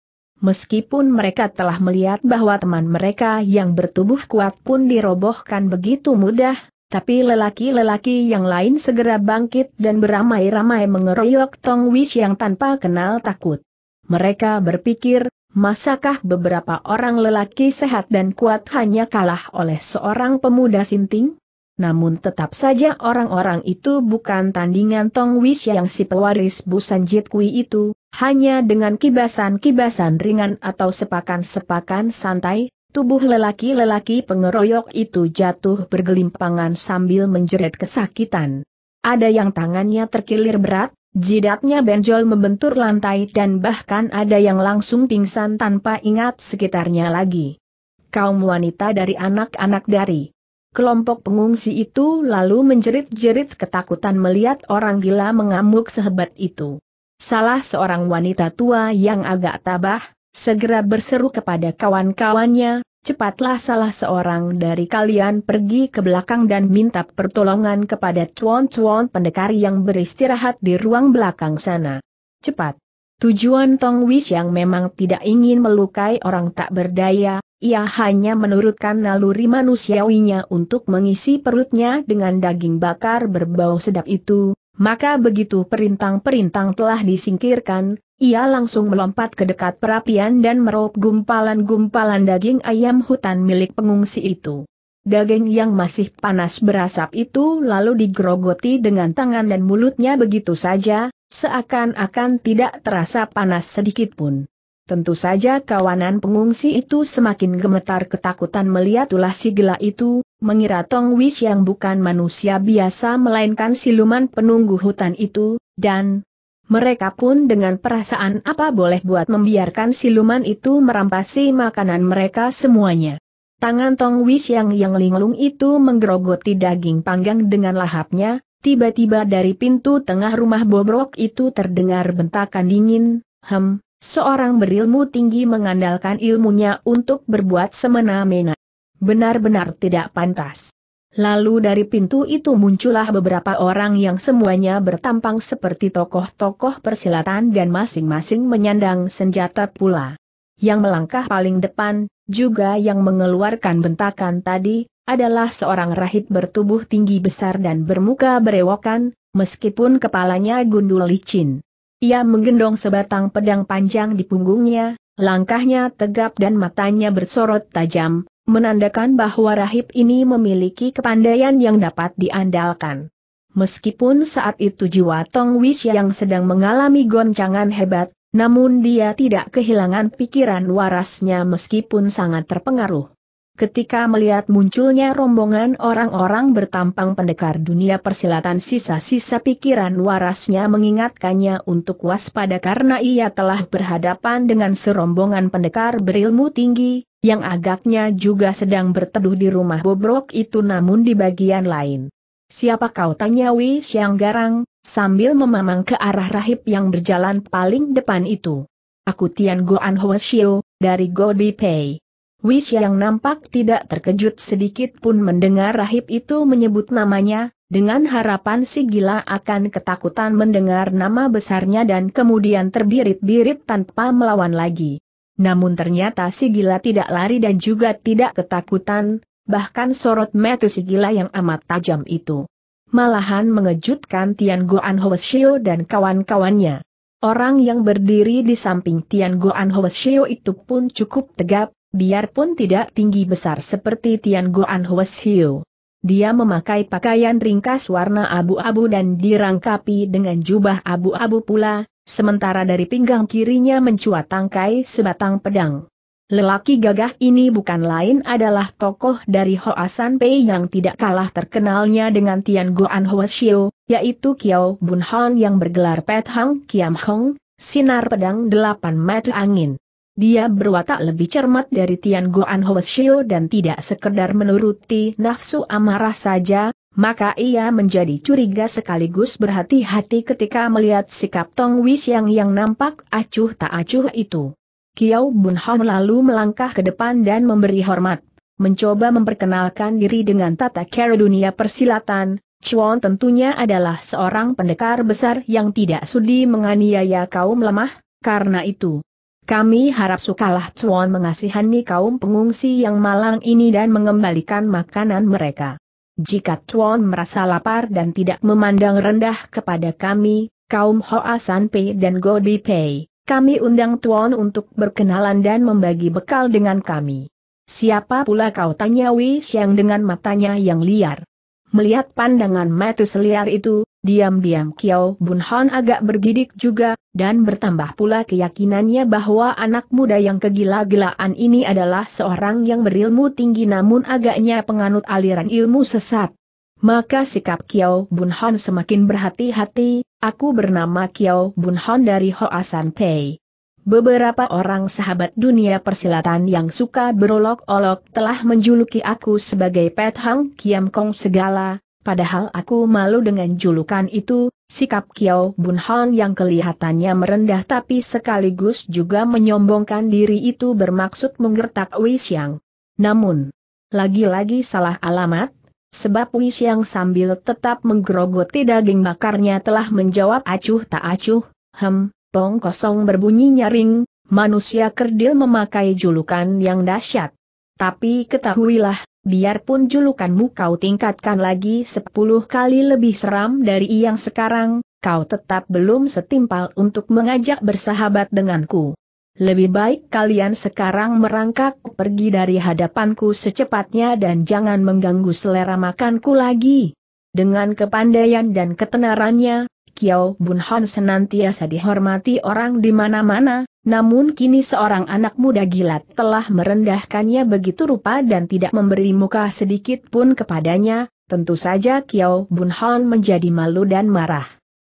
meskipun mereka telah melihat bahwa teman mereka yang bertubuh kuat pun dirobohkan begitu mudah, tapi lelaki-lelaki yang lain segera bangkit dan beramai-ramai mengeroyok Tong Wish yang tanpa kenal takut. Mereka berpikir, masakah beberapa orang lelaki sehat dan kuat hanya kalah oleh seorang pemuda sinting? Namun tetap saja orang-orang itu bukan tandingan Tong Wish yang si pewaris Busan Jit Kui itu, hanya dengan kibasan-kibasan ringan atau sepakan-sepakan santai, tubuh lelaki-lelaki pengeroyok itu jatuh bergelimpangan sambil menjerit kesakitan. Ada yang tangannya terkilir berat, jidatnya benjol membentur lantai dan bahkan ada yang langsung pingsan tanpa ingat sekitarnya lagi. Kaum wanita dari anak-anak dari kelompok pengungsi itu lalu menjerit-jerit ketakutan melihat orang gila mengamuk sehebat itu. Salah seorang wanita tua yang agak tabah, segera berseru kepada kawan-kawannya, cepatlah salah seorang dari kalian pergi ke belakang dan minta pertolongan kepada cuan-cuan pendekar yang beristirahat di ruang belakang sana. Cepat! Tujuan Tong Wish yang memang tidak ingin melukai orang tak berdaya, ia hanya menurutkan naluri manusiawinya untuk mengisi perutnya dengan daging bakar berbau sedap itu, maka begitu perintang-perintang telah disingkirkan, ia langsung melompat ke dekat perapian dan meraup gumpalan-gumpalan daging ayam hutan milik pengungsi itu. Daging yang masih panas berasap itu lalu digrogoti dengan tangan dan mulutnya begitu saja, seakan-akan tidak terasa panas sedikit pun. Tentu saja kawanan pengungsi itu semakin gemetar ketakutan melihat ulah si gila itu, mengira Tong Wish yang bukan manusia biasa melainkan siluman penunggu hutan itu, dan mereka pun dengan perasaan apa boleh buat membiarkan siluman itu merampasi makanan mereka semuanya. Tangan Tong Wish yang yang linglung itu menggerogoti daging panggang dengan lahapnya, tiba-tiba dari pintu tengah rumah bobrok itu terdengar bentakan dingin, hem, Seorang berilmu tinggi mengandalkan ilmunya untuk berbuat semena-mena. Benar-benar tidak pantas. Lalu dari pintu itu muncullah beberapa orang yang semuanya bertampang seperti tokoh-tokoh persilatan dan masing-masing menyandang senjata pula. Yang melangkah paling depan, juga yang mengeluarkan bentakan tadi, adalah seorang rahib bertubuh tinggi besar dan bermuka berewokan, meskipun kepalanya gundul licin. Ia menggendong sebatang pedang panjang di punggungnya, langkahnya tegap dan matanya bersorot tajam, menandakan bahwa rahib ini memiliki kepandaian yang dapat diandalkan. Meskipun saat itu jiwa Tong Wish yang sedang mengalami goncangan hebat, namun dia tidak kehilangan pikiran warasnya meskipun sangat terpengaruh. Ketika melihat munculnya rombongan orang-orang bertampang pendekar dunia persilatan sisa-sisa pikiran warasnya mengingatkannya untuk waspada karena ia telah berhadapan dengan serombongan pendekar berilmu tinggi, yang agaknya juga sedang berteduh di rumah bobrok itu namun di bagian lain. Siapa kau tanya Wis yang Garang, sambil memamang ke arah rahib yang berjalan paling depan itu. Aku Tian Goan Hwasio, dari Gobi Pei. Wish yang nampak tidak terkejut sedikit pun mendengar rahib itu menyebut namanya, dengan harapan si gila akan ketakutan mendengar nama besarnya dan kemudian terbirit-birit tanpa melawan lagi. Namun ternyata si gila tidak lari dan juga tidak ketakutan, bahkan sorot mata si gila yang amat tajam itu. Malahan mengejutkan Tian Goan Hoesio dan kawan-kawannya. Orang yang berdiri di samping Tian Goan Hoesio itu pun cukup tegap, biarpun tidak tinggi besar seperti Tian Goan Hues Hiu. Dia memakai pakaian ringkas warna abu-abu dan dirangkapi dengan jubah abu-abu pula, sementara dari pinggang kirinya mencuat tangkai sebatang pedang. Lelaki gagah ini bukan lain adalah tokoh dari Hoasan Pei yang tidak kalah terkenalnya dengan Tian Goan Xiu, yaitu Kiao Bun Hon yang bergelar Pet Hang Kiam Hong, sinar pedang delapan mata angin. Dia berwatak lebih cermat dari Tian Goan Shio dan tidak sekedar menuruti nafsu amarah saja, maka ia menjadi curiga sekaligus berhati-hati ketika melihat sikap Tong Wishang yang nampak acuh tak acuh itu. Kiao Bun Hong lalu melangkah ke depan dan memberi hormat, mencoba memperkenalkan diri dengan tata cara dunia persilatan, Chuan tentunya adalah seorang pendekar besar yang tidak sudi menganiaya kaum lemah, karena itu, kami harap sukalah Cuan mengasihani kaum pengungsi yang malang ini dan mengembalikan makanan mereka. Jika Cuan merasa lapar dan tidak memandang rendah kepada kami, kaum Hoa Sanpei dan Godi Pei, kami undang Tuan untuk berkenalan dan membagi bekal dengan kami. Siapa pula kau tanya Wei Xiang dengan matanya yang liar. Melihat pandangan Matus liar itu, diam-diam Kiao Bun Hon agak bergidik juga, dan bertambah pula keyakinannya bahwa anak muda yang kegila-gilaan ini adalah seorang yang berilmu tinggi namun agaknya penganut aliran ilmu sesat. Maka sikap Kiao Bun Hon semakin berhati-hati, aku bernama Kiao Bun Hon dari Hoasan Pei. Beberapa orang sahabat dunia persilatan yang suka berolok-olok telah menjuluki aku sebagai Pet Hang Kiam Kong segala, padahal aku malu dengan julukan itu, sikap Kiao Bun hong yang kelihatannya merendah tapi sekaligus juga menyombongkan diri itu bermaksud menggertak Wei Xiang. Namun, lagi-lagi salah alamat, sebab Wei Xiang sambil tetap menggerogoti daging bakarnya telah menjawab acuh tak acuh, hem, pong kosong berbunyi nyaring, manusia kerdil memakai julukan yang dahsyat. Tapi ketahuilah, biarpun julukanmu kau tingkatkan lagi sepuluh kali lebih seram dari yang sekarang, kau tetap belum setimpal untuk mengajak bersahabat denganku. Lebih baik kalian sekarang merangkak pergi dari hadapanku secepatnya dan jangan mengganggu selera makanku lagi. Dengan kepandaian dan ketenarannya, Kiao Bun Han senantiasa dihormati orang di mana-mana, namun kini seorang anak muda gilat telah merendahkannya begitu rupa dan tidak memberi muka sedikit pun kepadanya, tentu saja Kiao Bun Han menjadi malu dan marah.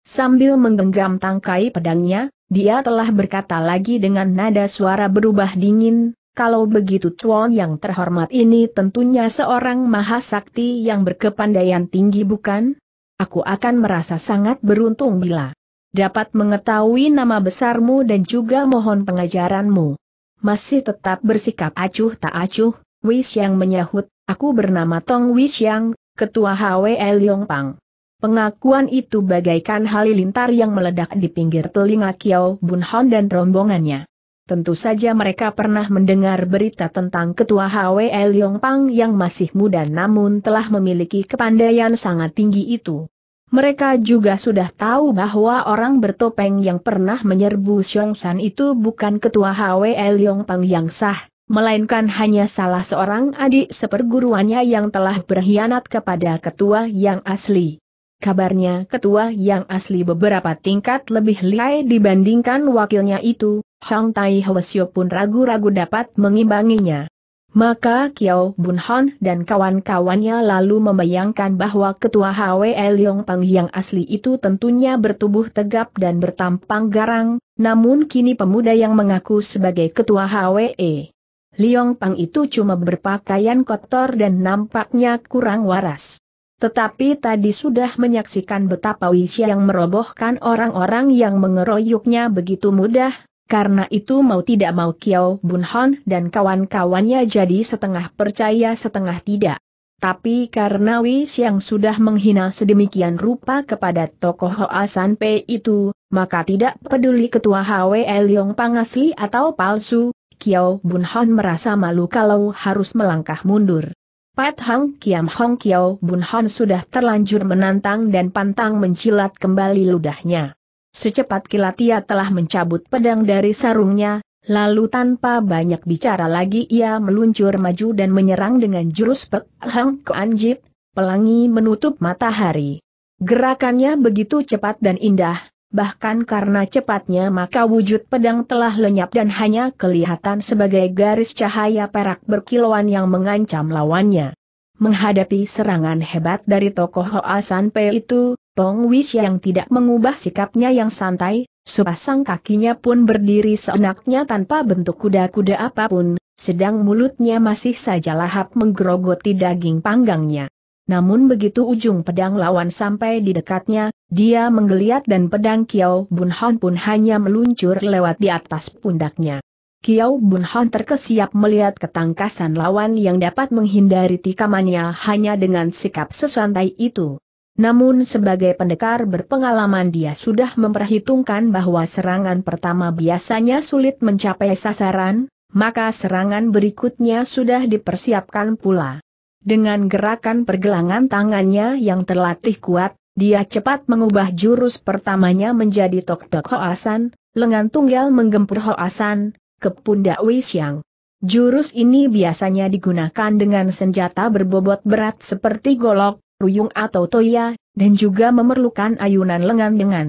Sambil menggenggam tangkai pedangnya, dia telah berkata lagi dengan nada suara berubah dingin, kalau begitu Chuan yang terhormat ini tentunya seorang mahasakti yang berkepandaian tinggi bukan? aku akan merasa sangat beruntung bila dapat mengetahui nama besarmu dan juga mohon pengajaranmu. Masih tetap bersikap acuh tak acuh, Wish Yang menyahut, aku bernama Tong Wish Yang, Ketua HWL Pang. Pengakuan itu bagaikan halilintar yang meledak di pinggir telinga Kiao Bun Hon dan rombongannya. Tentu saja mereka pernah mendengar berita tentang ketua HWL Pang yang masih muda namun telah memiliki kepandaian sangat tinggi itu. Mereka juga sudah tahu bahwa orang bertopeng yang pernah menyerbu Xiong San itu bukan ketua HWL Pang yang sah, melainkan hanya salah seorang adik seperguruannya yang telah berkhianat kepada ketua yang asli. Kabarnya ketua yang asli beberapa tingkat lebih lihai dibandingkan wakilnya itu, Hong Tai Hwasyo pun ragu-ragu dapat mengimbanginya. Maka Kiao Bun Han dan kawan-kawannya lalu membayangkan bahwa ketua Hwe Leong Pang yang asli itu tentunya bertubuh tegap dan bertampang garang, namun kini pemuda yang mengaku sebagai ketua Hwe Leong Pang itu cuma berpakaian kotor dan nampaknya kurang waras. Tetapi tadi sudah menyaksikan betapa Wisya yang merobohkan orang-orang yang mengeroyoknya begitu mudah, karena itu mau tidak mau Kiao Bunhon dan kawan-kawannya jadi setengah percaya setengah tidak. Tapi karena Wis yang sudah menghina sedemikian rupa kepada tokoh Hoa San itu, maka tidak peduli ketua HW Yong Pangasli atau palsu, Kiao Bunhon merasa malu kalau harus melangkah mundur. Pat Hang Kiam Hong Kiao Bun Han sudah terlanjur menantang dan pantang mencilat kembali ludahnya. Secepat kilat ia telah mencabut pedang dari sarungnya, lalu tanpa banyak bicara lagi ia meluncur maju dan menyerang dengan jurus Pek Hang Kuan pelangi menutup matahari. Gerakannya begitu cepat dan indah, bahkan karena cepatnya maka wujud pedang telah lenyap dan hanya kelihatan sebagai garis cahaya perak berkilauan yang mengancam lawannya. Menghadapi serangan hebat dari tokoh Hoa San Pei itu, Tong Wish yang tidak mengubah sikapnya yang santai, sepasang kakinya pun berdiri seenaknya tanpa bentuk kuda-kuda apapun, sedang mulutnya masih saja lahap menggerogoti daging panggangnya namun begitu ujung pedang lawan sampai di dekatnya, dia menggeliat dan pedang Kiao Bun Hon pun hanya meluncur lewat di atas pundaknya. Kiao Bun Hon terkesiap melihat ketangkasan lawan yang dapat menghindari tikamannya hanya dengan sikap sesantai itu. Namun sebagai pendekar berpengalaman dia sudah memperhitungkan bahwa serangan pertama biasanya sulit mencapai sasaran, maka serangan berikutnya sudah dipersiapkan pula. Dengan gerakan pergelangan tangannya yang terlatih kuat, dia cepat mengubah jurus pertamanya menjadi tok-tok hoasan, lengan tunggal menggempur hoasan, ke pundak Wisiang. Jurus ini biasanya digunakan dengan senjata berbobot berat seperti golok, ruyung atau toya, dan juga memerlukan ayunan lengan dengan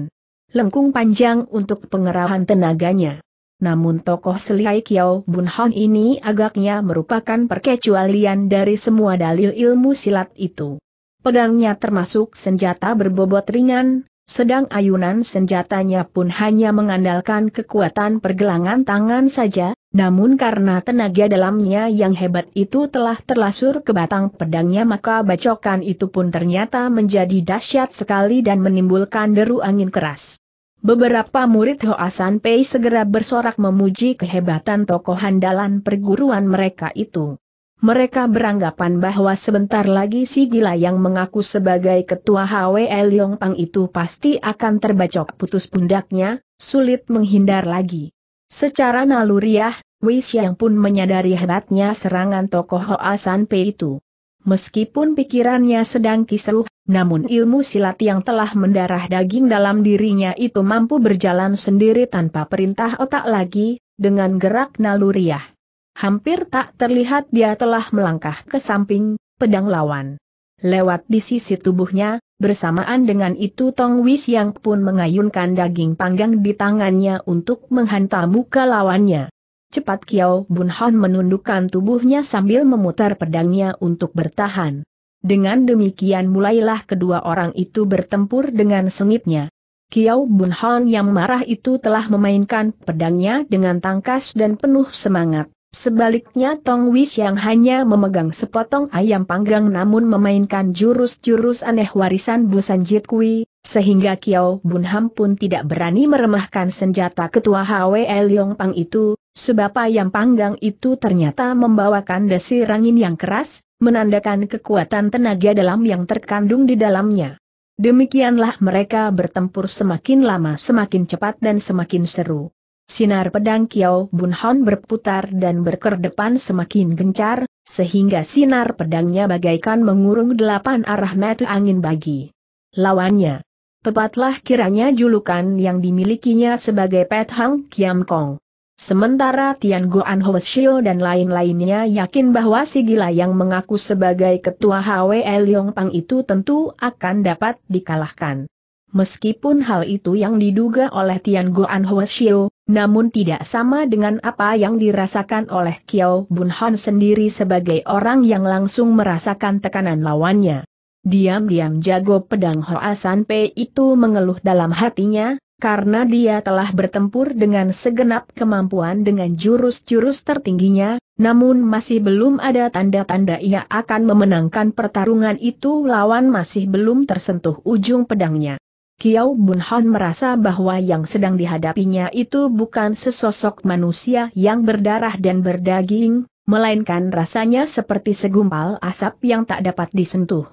lengkung panjang untuk pengerahan tenaganya. Namun tokoh selihai Kiao Bun Hong ini agaknya merupakan perkecualian dari semua dalil ilmu silat itu. Pedangnya termasuk senjata berbobot ringan, sedang ayunan senjatanya pun hanya mengandalkan kekuatan pergelangan tangan saja, namun karena tenaga dalamnya yang hebat itu telah terlasur ke batang pedangnya maka bacokan itu pun ternyata menjadi dahsyat sekali dan menimbulkan deru angin keras. Beberapa murid Hoasan Pei segera bersorak memuji kehebatan tokoh handalan perguruan mereka itu. Mereka beranggapan bahwa sebentar lagi si gila yang mengaku sebagai ketua HWL Pang itu pasti akan terbacok putus pundaknya, sulit menghindar lagi. Secara naluriah, Wei Xiang pun menyadari hebatnya serangan tokoh Hoasan Pei itu. Meskipun pikirannya sedang kisruh, namun ilmu silat yang telah mendarah daging dalam dirinya itu mampu berjalan sendiri tanpa perintah otak lagi, dengan gerak naluriah. Hampir tak terlihat dia telah melangkah ke samping, pedang lawan. Lewat di sisi tubuhnya, bersamaan dengan itu Tong Wis yang pun mengayunkan daging panggang di tangannya untuk menghantam muka lawannya. Cepat Kiao Bun Han menundukkan tubuhnya sambil memutar pedangnya untuk bertahan. Dengan demikian mulailah kedua orang itu bertempur dengan sengitnya. Kiao Bun Han yang marah itu telah memainkan pedangnya dengan tangkas dan penuh semangat. Sebaliknya Tong Wish yang hanya memegang sepotong ayam panggang namun memainkan jurus-jurus aneh warisan Busan Jit Kui, sehingga Kiao Bunham pun tidak berani meremahkan senjata ketua HW Yong Pang itu, sebab ayam panggang itu ternyata membawakan desir angin yang keras, menandakan kekuatan tenaga dalam yang terkandung di dalamnya. Demikianlah mereka bertempur semakin lama semakin cepat dan semakin seru. Sinar pedang Kiao Bunhan berputar dan berkerdepan semakin gencar, sehingga sinar pedangnya bagaikan mengurung delapan arah metu angin bagi lawannya. Tepatlah kiranya julukan yang dimilikinya sebagai Pet Hang Kiam Kong. Sementara Tian Goan Shio dan lain-lainnya yakin bahwa si gila yang mengaku sebagai ketua HWE Leong Pang itu tentu akan dapat dikalahkan. Meskipun hal itu yang diduga oleh Tian Goan Shio, namun tidak sama dengan apa yang dirasakan oleh Kiao Han sendiri sebagai orang yang langsung merasakan tekanan lawannya. Diam-diam jago pedang Hoa San itu mengeluh dalam hatinya, karena dia telah bertempur dengan segenap kemampuan dengan jurus-jurus tertingginya, namun masih belum ada tanda-tanda ia akan memenangkan pertarungan itu lawan masih belum tersentuh ujung pedangnya. Kiao Bun Hon merasa bahwa yang sedang dihadapinya itu bukan sesosok manusia yang berdarah dan berdaging, melainkan rasanya seperti segumpal asap yang tak dapat disentuh.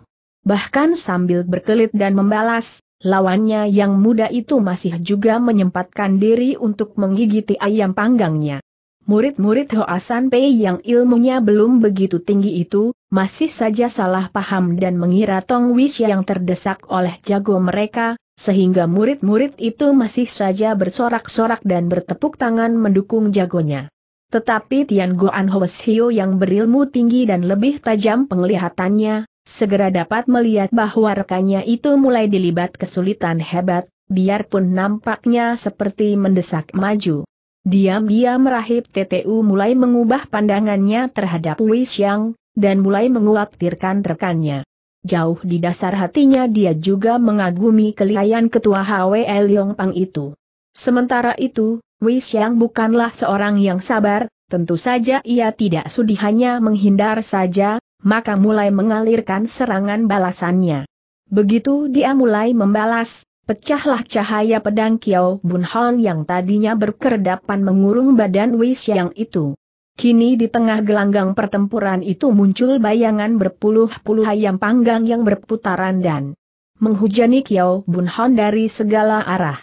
Bahkan sambil berkelit dan membalas, lawannya yang muda itu masih juga menyempatkan diri untuk menggigiti ayam panggangnya. Murid-murid Hoasan Pei yang ilmunya belum begitu tinggi itu, masih saja salah paham dan mengira Tong Wish yang terdesak oleh jago mereka, sehingga murid-murid itu masih saja bersorak-sorak dan bertepuk tangan mendukung jagonya. Tetapi Tian Goan Hoes Hio yang berilmu tinggi dan lebih tajam penglihatannya, segera dapat melihat bahwa rekannya itu mulai dilibat kesulitan hebat, biarpun nampaknya seperti mendesak maju. Diam-diam rahib TTU mulai mengubah pandangannya terhadap Wei Xiang, dan mulai mengkhawatirkan rekannya. Jauh di dasar hatinya dia juga mengagumi kelihayan ketua H.W.L Yong Pang itu. Sementara itu, Wei Xiang bukanlah seorang yang sabar, tentu saja ia tidak sudi hanya menghindar saja, maka mulai mengalirkan serangan balasannya. Begitu dia mulai membalas, pecahlah cahaya pedang Kiao Bun Hon yang tadinya berkerdapan mengurung badan Wei Xiang itu. Kini di tengah gelanggang pertempuran itu muncul bayangan berpuluh-puluh ayam panggang yang berputaran dan menghujani Kiao Bun Hon dari segala arah.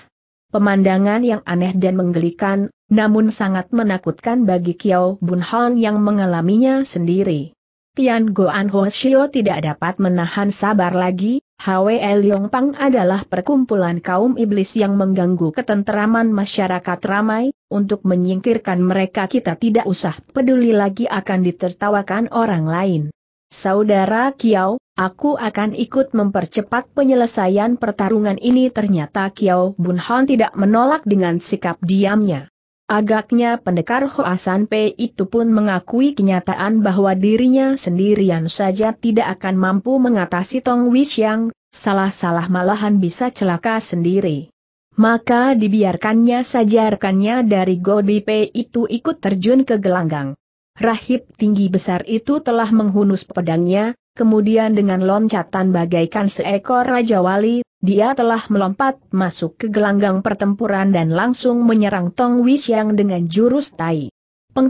Pemandangan yang aneh dan menggelikan, namun sangat menakutkan bagi Kiao Bun Hon yang mengalaminya sendiri. Tian Goan Ho Shio tidak dapat menahan sabar lagi, Hwe Pang adalah perkumpulan kaum iblis yang mengganggu ketenteraman masyarakat ramai, untuk menyingkirkan mereka kita tidak usah peduli lagi akan ditertawakan orang lain. Saudara Kiao, aku akan ikut mempercepat penyelesaian pertarungan ini ternyata Kiao Bun Hon tidak menolak dengan sikap diamnya. Agaknya pendekar Hoasan P itu pun mengakui kenyataan bahwa dirinya sendirian saja tidak akan mampu mengatasi Tong yang salah-salah malahan bisa celaka sendiri. Maka dibiarkannya saja rekannya dari Godi P itu ikut terjun ke gelanggang. Rahib tinggi besar itu telah menghunus pedangnya, kemudian dengan loncatan bagaikan seekor Raja Wali, dia telah melompat masuk ke gelanggang pertempuran dan langsung menyerang Tong Wixiang dengan jurus tai.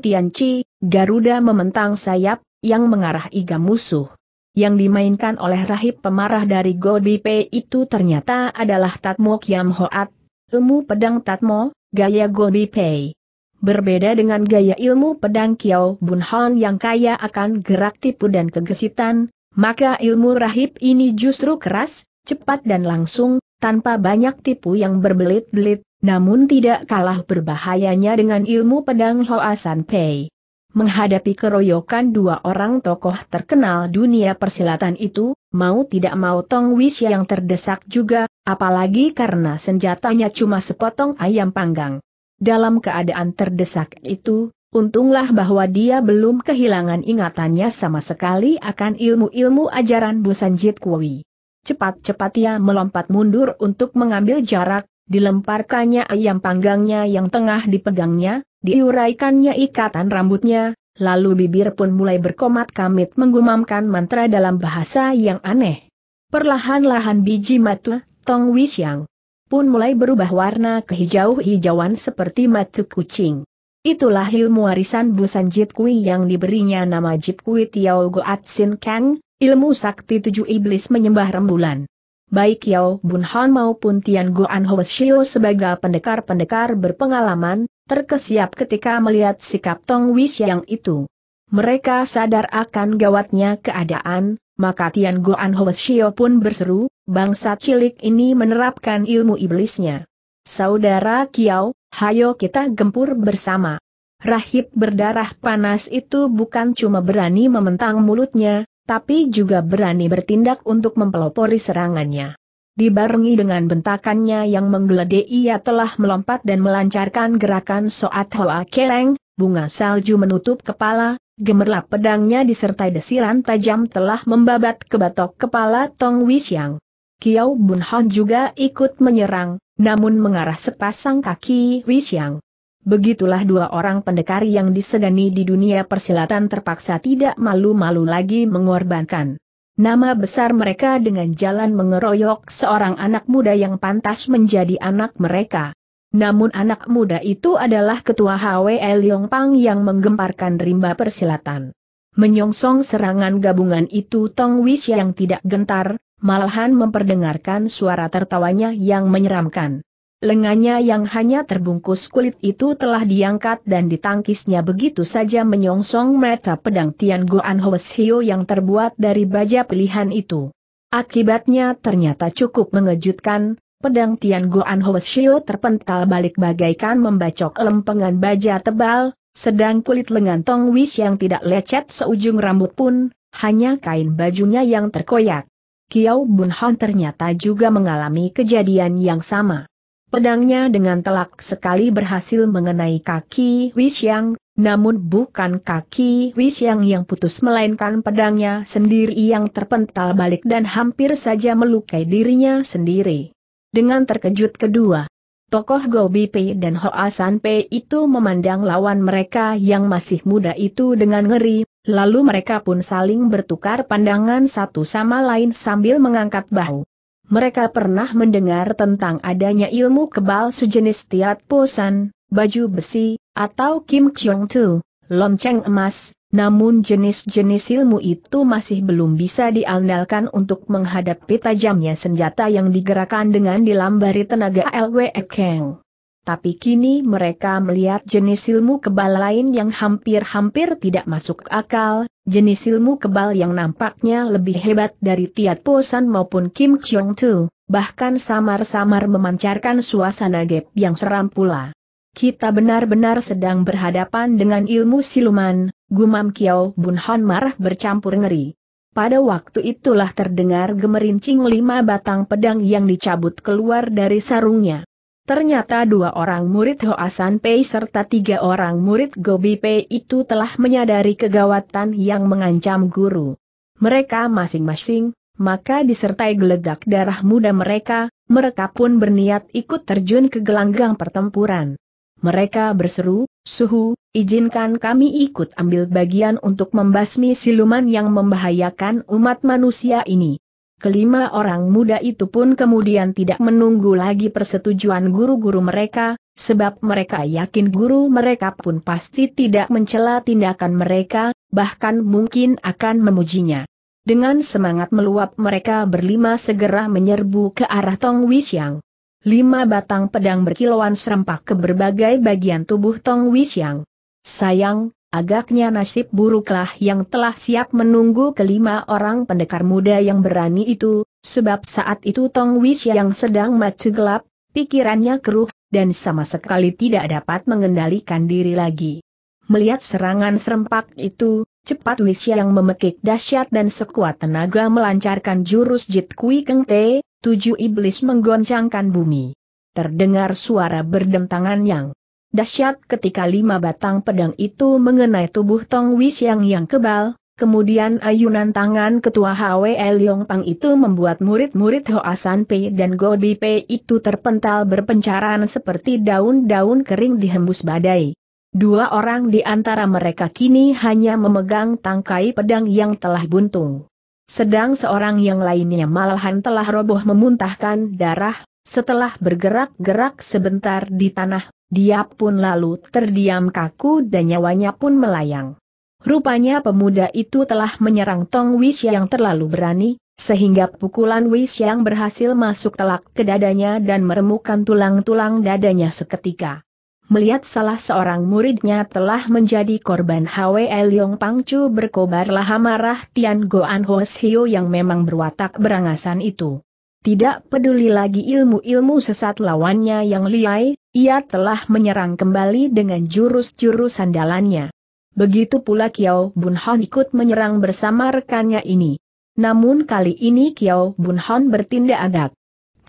Tian Ci, Garuda mementang sayap, yang mengarah iga musuh. Yang dimainkan oleh rahib pemarah dari Pei itu ternyata adalah Tatmo Kiam Hoat, ilmu pedang Tatmo, gaya Pei. Berbeda dengan gaya ilmu pedang Kiao Bun Hon yang kaya akan gerak tipu dan kegesitan, maka ilmu rahib ini justru keras, cepat dan langsung, tanpa banyak tipu yang berbelit-belit, namun tidak kalah berbahayanya dengan ilmu pedang Hoa San Pei. Menghadapi keroyokan dua orang tokoh terkenal dunia persilatan itu, mau tidak mau Tong Wish yang terdesak juga, apalagi karena senjatanya cuma sepotong ayam panggang. Dalam keadaan terdesak itu, untunglah bahwa dia belum kehilangan ingatannya sama sekali akan ilmu-ilmu ajaran Busan Jit Kui. Cepat-cepat ia melompat mundur untuk mengambil jarak, dilemparkannya ayam panggangnya yang tengah dipegangnya, diuraikannya ikatan rambutnya, lalu bibir pun mulai berkomat kamit menggumamkan mantra dalam bahasa yang aneh. Perlahan-lahan biji matu, Tong yang pun mulai berubah warna kehijau-hijauan seperti matu kucing. Itulah ilmu warisan Busan Jit Kui yang diberinya nama Jit Kui Tiao Goat Sin Kang, Ilmu sakti tujuh iblis menyembah rembulan. Baik Yao Bun Han maupun Tian Guan Goan Hoeshio sebagai pendekar-pendekar berpengalaman, terkesiap ketika melihat sikap Tong Wish yang itu. Mereka sadar akan gawatnya keadaan, maka Tian Guan Goan Hoeshio pun berseru, bangsa cilik ini menerapkan ilmu iblisnya. Saudara Kiao, hayo kita gempur bersama. Rahib berdarah panas itu bukan cuma berani mementang mulutnya, tapi juga berani bertindak untuk mempelopori serangannya. Dibarengi dengan bentakannya yang menggeledek ia telah melompat dan melancarkan gerakan soat hoa keleng, bunga salju menutup kepala, gemerlap pedangnya disertai desiran tajam telah membabat ke batok kepala Tong Wixiang. Kiao Bun Hon juga ikut menyerang, namun mengarah sepasang kaki Wixiang. Begitulah dua orang pendekar yang disegani di dunia persilatan terpaksa tidak malu-malu lagi mengorbankan. Nama besar mereka dengan jalan mengeroyok seorang anak muda yang pantas menjadi anak mereka. Namun anak muda itu adalah ketua HWL Pang yang menggemparkan rimba persilatan. Menyongsong serangan gabungan itu Tong Wish yang tidak gentar, malahan memperdengarkan suara tertawanya yang menyeramkan. Lengannya yang hanya terbungkus kulit itu telah diangkat dan ditangkisnya begitu saja menyongsong mata pedang Tian Goan Hoes Hio yang terbuat dari baja pilihan itu. Akibatnya ternyata cukup mengejutkan, pedang Tian Goan Hoes Hio terpental balik bagaikan membacok lempengan baja tebal, sedang kulit lengan Tong Wish yang tidak lecet seujung rambut pun, hanya kain bajunya yang terkoyak. Kiao Bun Hon ternyata juga mengalami kejadian yang sama. Pedangnya dengan telak sekali berhasil mengenai kaki Wisyang, namun bukan kaki Wisyang yang putus melainkan pedangnya sendiri yang terpental balik dan hampir saja melukai dirinya sendiri. Dengan terkejut kedua, tokoh Gobi Pei dan Hoa San Pei itu memandang lawan mereka yang masih muda itu dengan ngeri, lalu mereka pun saling bertukar pandangan satu sama lain sambil mengangkat bahu mereka pernah mendengar tentang adanya ilmu kebal sejenis tiat posan, baju besi, atau Kim Chong Tu, lonceng emas, namun jenis-jenis ilmu itu masih belum bisa diandalkan untuk menghadapi tajamnya senjata yang digerakkan dengan dilambari tenaga LWE Kang tapi kini mereka melihat jenis ilmu kebal lain yang hampir-hampir tidak masuk akal, jenis ilmu kebal yang nampaknya lebih hebat dari Tiat Posan maupun Kim Chong Tu, bahkan samar-samar memancarkan suasana gap yang seram pula. Kita benar-benar sedang berhadapan dengan ilmu siluman, gumam Kiao Bun Han marah bercampur ngeri. Pada waktu itulah terdengar gemerincing lima batang pedang yang dicabut keluar dari sarungnya. Ternyata dua orang murid Hoasan Pei serta tiga orang murid Gobi Pei itu telah menyadari kegawatan yang mengancam guru. Mereka masing-masing, maka disertai gelegak darah muda mereka, mereka pun berniat ikut terjun ke gelanggang pertempuran. Mereka berseru, Suhu, izinkan kami ikut ambil bagian untuk membasmi siluman yang membahayakan umat manusia ini. Kelima orang muda itu pun kemudian tidak menunggu lagi persetujuan guru-guru mereka, sebab mereka yakin guru mereka pun pasti tidak mencela tindakan mereka, bahkan mungkin akan memujinya. Dengan semangat meluap mereka berlima segera menyerbu ke arah Tong Wixiang. Lima batang pedang berkilauan serempak ke berbagai bagian tubuh Tong Wixiang. Sayang, Agaknya nasib buruklah yang telah siap menunggu kelima orang pendekar muda yang berani itu, sebab saat itu Tong Wish yang sedang macu gelap, pikirannya keruh, dan sama sekali tidak dapat mengendalikan diri lagi. Melihat serangan serempak itu, cepat Wish yang memekik dahsyat dan sekuat tenaga melancarkan jurus Jit Kui Keng Te, tujuh iblis menggoncangkan bumi. Terdengar suara berdentangan yang Dasyat ketika lima batang pedang itu mengenai tubuh Tong Wish yang kebal, kemudian ayunan tangan ketua Hwe Leong Pang itu membuat murid-murid Hoa San Pei dan Go Bi Pei itu terpental berpencaran seperti daun-daun kering dihembus badai. Dua orang di antara mereka kini hanya memegang tangkai pedang yang telah buntung. Sedang seorang yang lainnya malahan telah roboh memuntahkan darah, setelah bergerak-gerak sebentar di tanah, dia pun lalu terdiam kaku dan nyawanya pun melayang. Rupanya pemuda itu telah menyerang Tong Wish yang terlalu berani, sehingga pukulan Wish yang berhasil masuk telak ke dadanya dan meremukkan tulang-tulang dadanya seketika. Melihat salah seorang muridnya telah menjadi korban Hwe Yong Pangcu berkobarlah amarah Tian Goan Hoshio yang memang berwatak berangasan itu. Tidak peduli lagi ilmu-ilmu sesat lawannya yang liai, ia telah menyerang kembali dengan jurus-jurus sandalannya. Begitu pula Kiao Bun ikut menyerang bersama rekannya ini. Namun kali ini Kiao Bun bertindak agak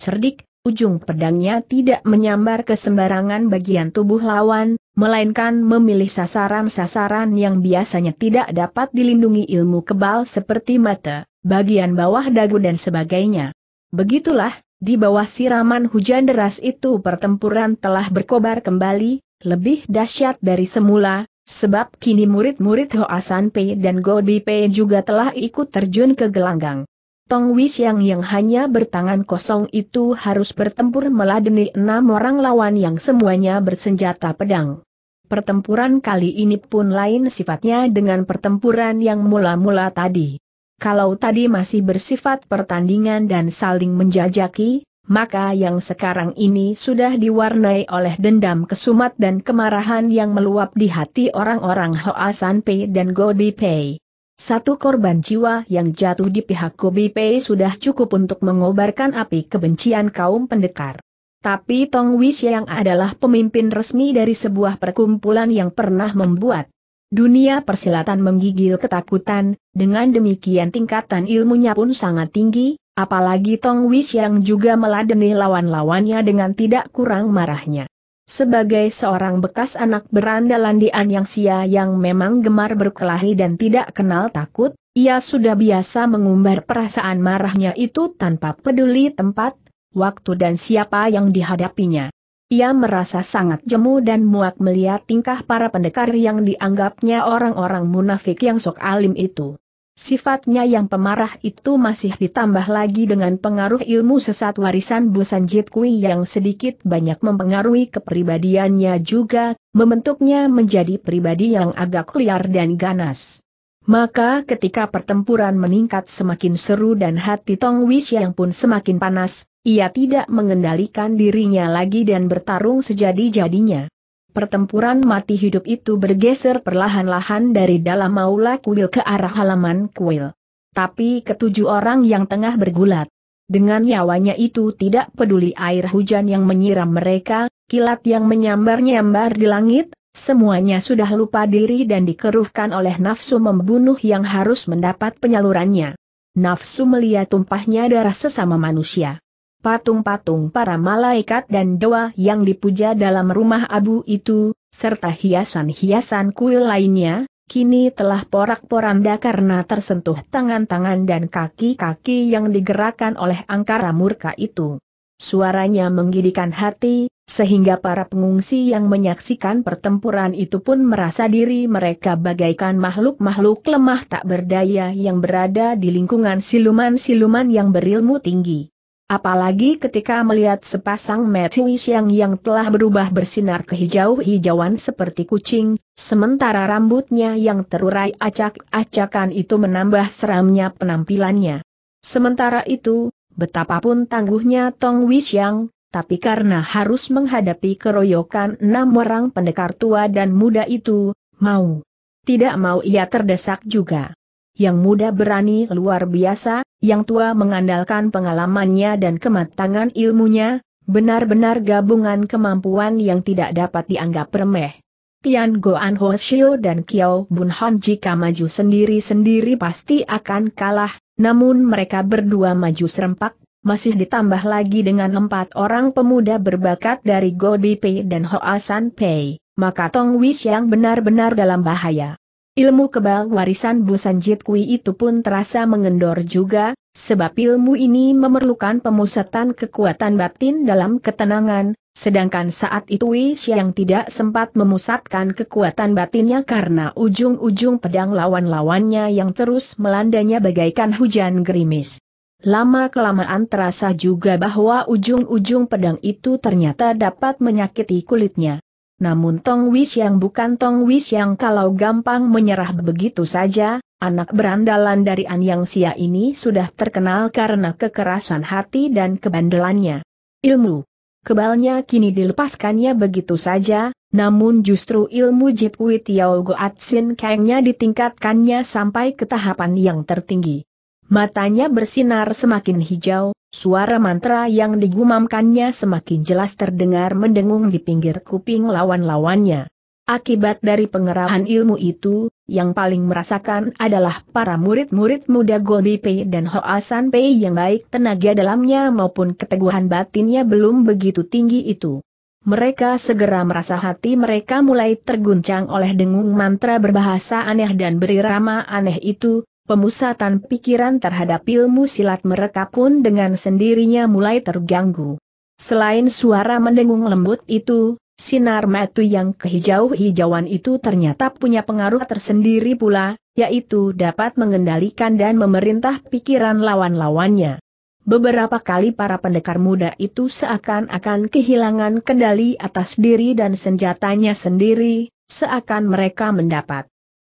cerdik, ujung pedangnya tidak menyambar ke sembarangan bagian tubuh lawan, melainkan memilih sasaran-sasaran yang biasanya tidak dapat dilindungi ilmu kebal seperti mata, bagian bawah dagu dan sebagainya. Begitulah, di bawah siraman hujan deras itu pertempuran telah berkobar kembali, lebih dahsyat dari semula, sebab kini murid-murid Hoa San Pei dan Go Bi Pei juga telah ikut terjun ke gelanggang. Tong Wishang yang hanya bertangan kosong itu harus bertempur meladeni enam orang lawan yang semuanya bersenjata pedang. Pertempuran kali ini pun lain sifatnya dengan pertempuran yang mula-mula tadi kalau tadi masih bersifat pertandingan dan saling menjajaki, maka yang sekarang ini sudah diwarnai oleh dendam kesumat dan kemarahan yang meluap di hati orang-orang Hoa San Pei dan Go Bi Pei. Satu korban jiwa yang jatuh di pihak Go Bi Pei sudah cukup untuk mengobarkan api kebencian kaum pendekar. Tapi Tong Wish yang adalah pemimpin resmi dari sebuah perkumpulan yang pernah membuat Dunia persilatan menggigil ketakutan, dengan demikian tingkatan ilmunya pun sangat tinggi, apalagi Tong Wish yang juga meladeni lawan-lawannya dengan tidak kurang marahnya. Sebagai seorang bekas anak berandalan di Anyang Sia yang memang gemar berkelahi dan tidak kenal takut, ia sudah biasa mengumbar perasaan marahnya itu tanpa peduli tempat, waktu dan siapa yang dihadapinya. Ia merasa sangat jemu dan muak melihat tingkah para pendekar yang dianggapnya orang-orang munafik yang sok alim itu. Sifatnya yang pemarah itu masih ditambah lagi dengan pengaruh ilmu sesat warisan Busan Jit Kui yang sedikit banyak mempengaruhi kepribadiannya juga, membentuknya menjadi pribadi yang agak liar dan ganas. Maka ketika pertempuran meningkat semakin seru dan hati Tong yang pun semakin panas, ia tidak mengendalikan dirinya lagi dan bertarung sejadi-jadinya. Pertempuran mati hidup itu bergeser perlahan-lahan dari dalam Maula kuil ke arah halaman kuil. Tapi ketujuh orang yang tengah bergulat. Dengan nyawanya itu tidak peduli air hujan yang menyiram mereka, kilat yang menyambar-nyambar di langit, Semuanya sudah lupa diri dan dikeruhkan oleh nafsu membunuh yang harus mendapat penyalurannya. Nafsu melihat tumpahnya darah sesama manusia. Patung-patung para malaikat dan dewa yang dipuja dalam rumah abu itu, serta hiasan-hiasan kuil lainnya, kini telah porak-poranda karena tersentuh tangan-tangan dan kaki-kaki yang digerakkan oleh angkara murka itu. Suaranya menggidikan hati, sehingga para pengungsi yang menyaksikan pertempuran itu pun merasa diri mereka bagaikan makhluk-makhluk lemah tak berdaya yang berada di lingkungan siluman-siluman yang berilmu tinggi. Apalagi ketika melihat sepasang Matthew yang yang telah berubah bersinar kehijau-hijauan seperti kucing, sementara rambutnya yang terurai acak-acakan itu menambah seramnya penampilannya. Sementara itu, betapapun tangguhnya Tong yang tapi karena harus menghadapi keroyokan enam orang pendekar tua dan muda itu, mau. Tidak mau ia terdesak juga. Yang muda berani luar biasa, yang tua mengandalkan pengalamannya dan kematangan ilmunya, benar-benar gabungan kemampuan yang tidak dapat dianggap remeh. Tian Goan Ho Shio dan Kiao Bun Han jika maju sendiri-sendiri pasti akan kalah, namun mereka berdua maju serempak masih ditambah lagi dengan empat orang pemuda berbakat dari Gobi Pei dan Hoa San Pei, maka Tong Wish yang benar-benar dalam bahaya. Ilmu kebal warisan Busan Jit Kui itu pun terasa mengendor juga, sebab ilmu ini memerlukan pemusatan kekuatan batin dalam ketenangan, sedangkan saat itu Wish yang tidak sempat memusatkan kekuatan batinnya karena ujung-ujung pedang lawan-lawannya yang terus melandanya bagaikan hujan gerimis. Lama-kelamaan terasa juga bahwa ujung-ujung pedang itu ternyata dapat menyakiti kulitnya. Namun Tong Wish yang bukan Tong Wish yang kalau gampang menyerah begitu saja, anak berandalan dari An Yang Xia ini sudah terkenal karena kekerasan hati dan kebandelannya. Ilmu kebalnya kini dilepaskannya begitu saja, namun justru ilmu Jipwi Tiao Atsin Kangnya ditingkatkannya sampai ke tahapan yang tertinggi. Matanya bersinar semakin hijau, suara mantra yang digumamkannya semakin jelas terdengar mendengung di pinggir kuping lawan-lawannya. Akibat dari pengerahan ilmu itu, yang paling merasakan adalah para murid-murid muda Godi Pei dan Hoasan Pei yang baik tenaga dalamnya maupun keteguhan batinnya belum begitu tinggi itu. Mereka segera merasa hati mereka mulai terguncang oleh dengung mantra berbahasa aneh dan berirama aneh itu, pemusatan pikiran terhadap ilmu silat mereka pun dengan sendirinya mulai terganggu. Selain suara mendengung lembut itu, sinar metu yang kehijau-hijauan itu ternyata punya pengaruh tersendiri pula, yaitu dapat mengendalikan dan memerintah pikiran lawan-lawannya. Beberapa kali para pendekar muda itu seakan-akan kehilangan kendali atas diri dan senjatanya sendiri, seakan mereka mendapat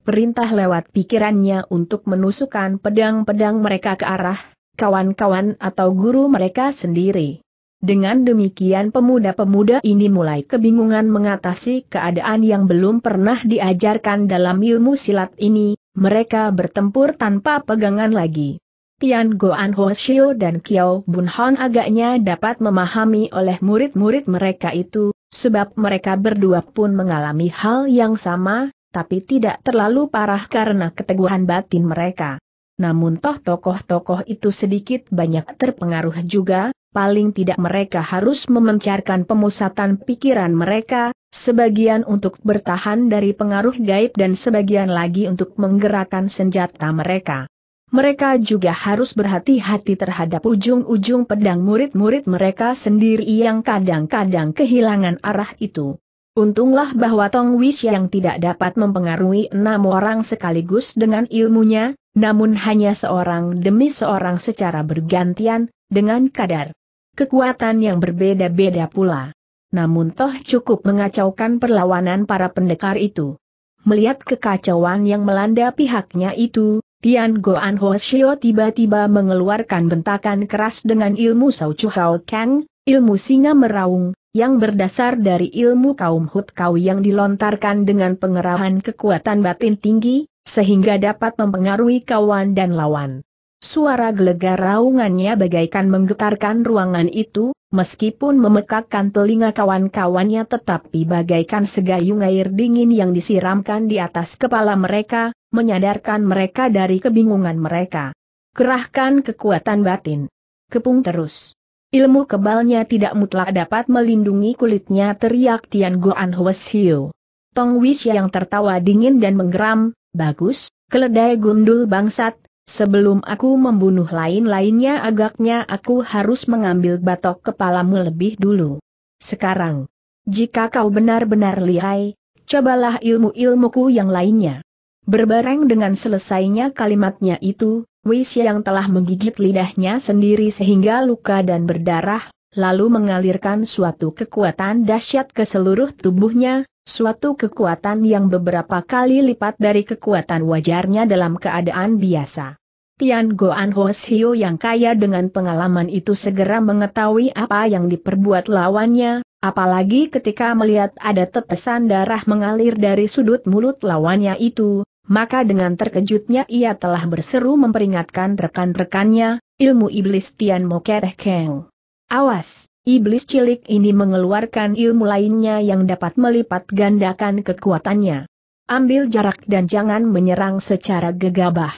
perintah lewat pikirannya untuk menusukkan pedang-pedang mereka ke arah kawan-kawan atau guru mereka sendiri. Dengan demikian pemuda-pemuda ini mulai kebingungan mengatasi keadaan yang belum pernah diajarkan dalam ilmu silat ini, mereka bertempur tanpa pegangan lagi. Tian Goan Ho Shio dan Kiao Bun Hon agaknya dapat memahami oleh murid-murid mereka itu, sebab mereka berdua pun mengalami hal yang sama, tapi tidak terlalu parah karena keteguhan batin mereka. Namun toh tokoh-tokoh itu sedikit banyak terpengaruh juga, paling tidak mereka harus memencarkan pemusatan pikiran mereka, sebagian untuk bertahan dari pengaruh gaib dan sebagian lagi untuk menggerakkan senjata mereka. Mereka juga harus berhati-hati terhadap ujung-ujung pedang murid-murid mereka sendiri yang kadang-kadang kehilangan arah itu. Untunglah bahwa Tong Wish yang tidak dapat mempengaruhi enam orang sekaligus dengan ilmunya, namun hanya seorang demi seorang secara bergantian, dengan kadar kekuatan yang berbeda-beda pula. Namun toh cukup mengacaukan perlawanan para pendekar itu. Melihat kekacauan yang melanda pihaknya itu, Tian Goan Ho tiba-tiba mengeluarkan bentakan keras dengan ilmu Sao Chuhao Kang, Ilmu singa meraung, yang berdasar dari ilmu kaum Hut Kau yang dilontarkan dengan pengerahan kekuatan batin tinggi, sehingga dapat mempengaruhi kawan dan lawan. Suara gelegar raungannya bagaikan menggetarkan ruangan itu, meskipun memekakkan telinga kawan-kawannya tetapi bagaikan segayung air dingin yang disiramkan di atas kepala mereka, menyadarkan mereka dari kebingungan mereka. Kerahkan kekuatan batin. Kepung terus. Ilmu kebalnya tidak mutlak dapat melindungi kulitnya teriak Tian Goan Hues Hiu. Tong Wish yang tertawa dingin dan menggeram, bagus, keledai gundul bangsat, sebelum aku membunuh lain-lainnya agaknya aku harus mengambil batok kepalamu lebih dulu. Sekarang, jika kau benar-benar lihai, cobalah ilmu-ilmuku yang lainnya. Berbareng dengan selesainya kalimatnya itu, Wei yang telah menggigit lidahnya sendiri sehingga luka dan berdarah, lalu mengalirkan suatu kekuatan dahsyat ke seluruh tubuhnya, suatu kekuatan yang beberapa kali lipat dari kekuatan wajarnya dalam keadaan biasa. Tian Goan Hoshio yang kaya dengan pengalaman itu segera mengetahui apa yang diperbuat lawannya, apalagi ketika melihat ada tetesan darah mengalir dari sudut mulut lawannya itu, maka dengan terkejutnya ia telah berseru memperingatkan rekan-rekannya, ilmu iblis Tian Mokereh Keng. Awas, iblis cilik ini mengeluarkan ilmu lainnya yang dapat melipat gandakan kekuatannya. Ambil jarak dan jangan menyerang secara gegabah.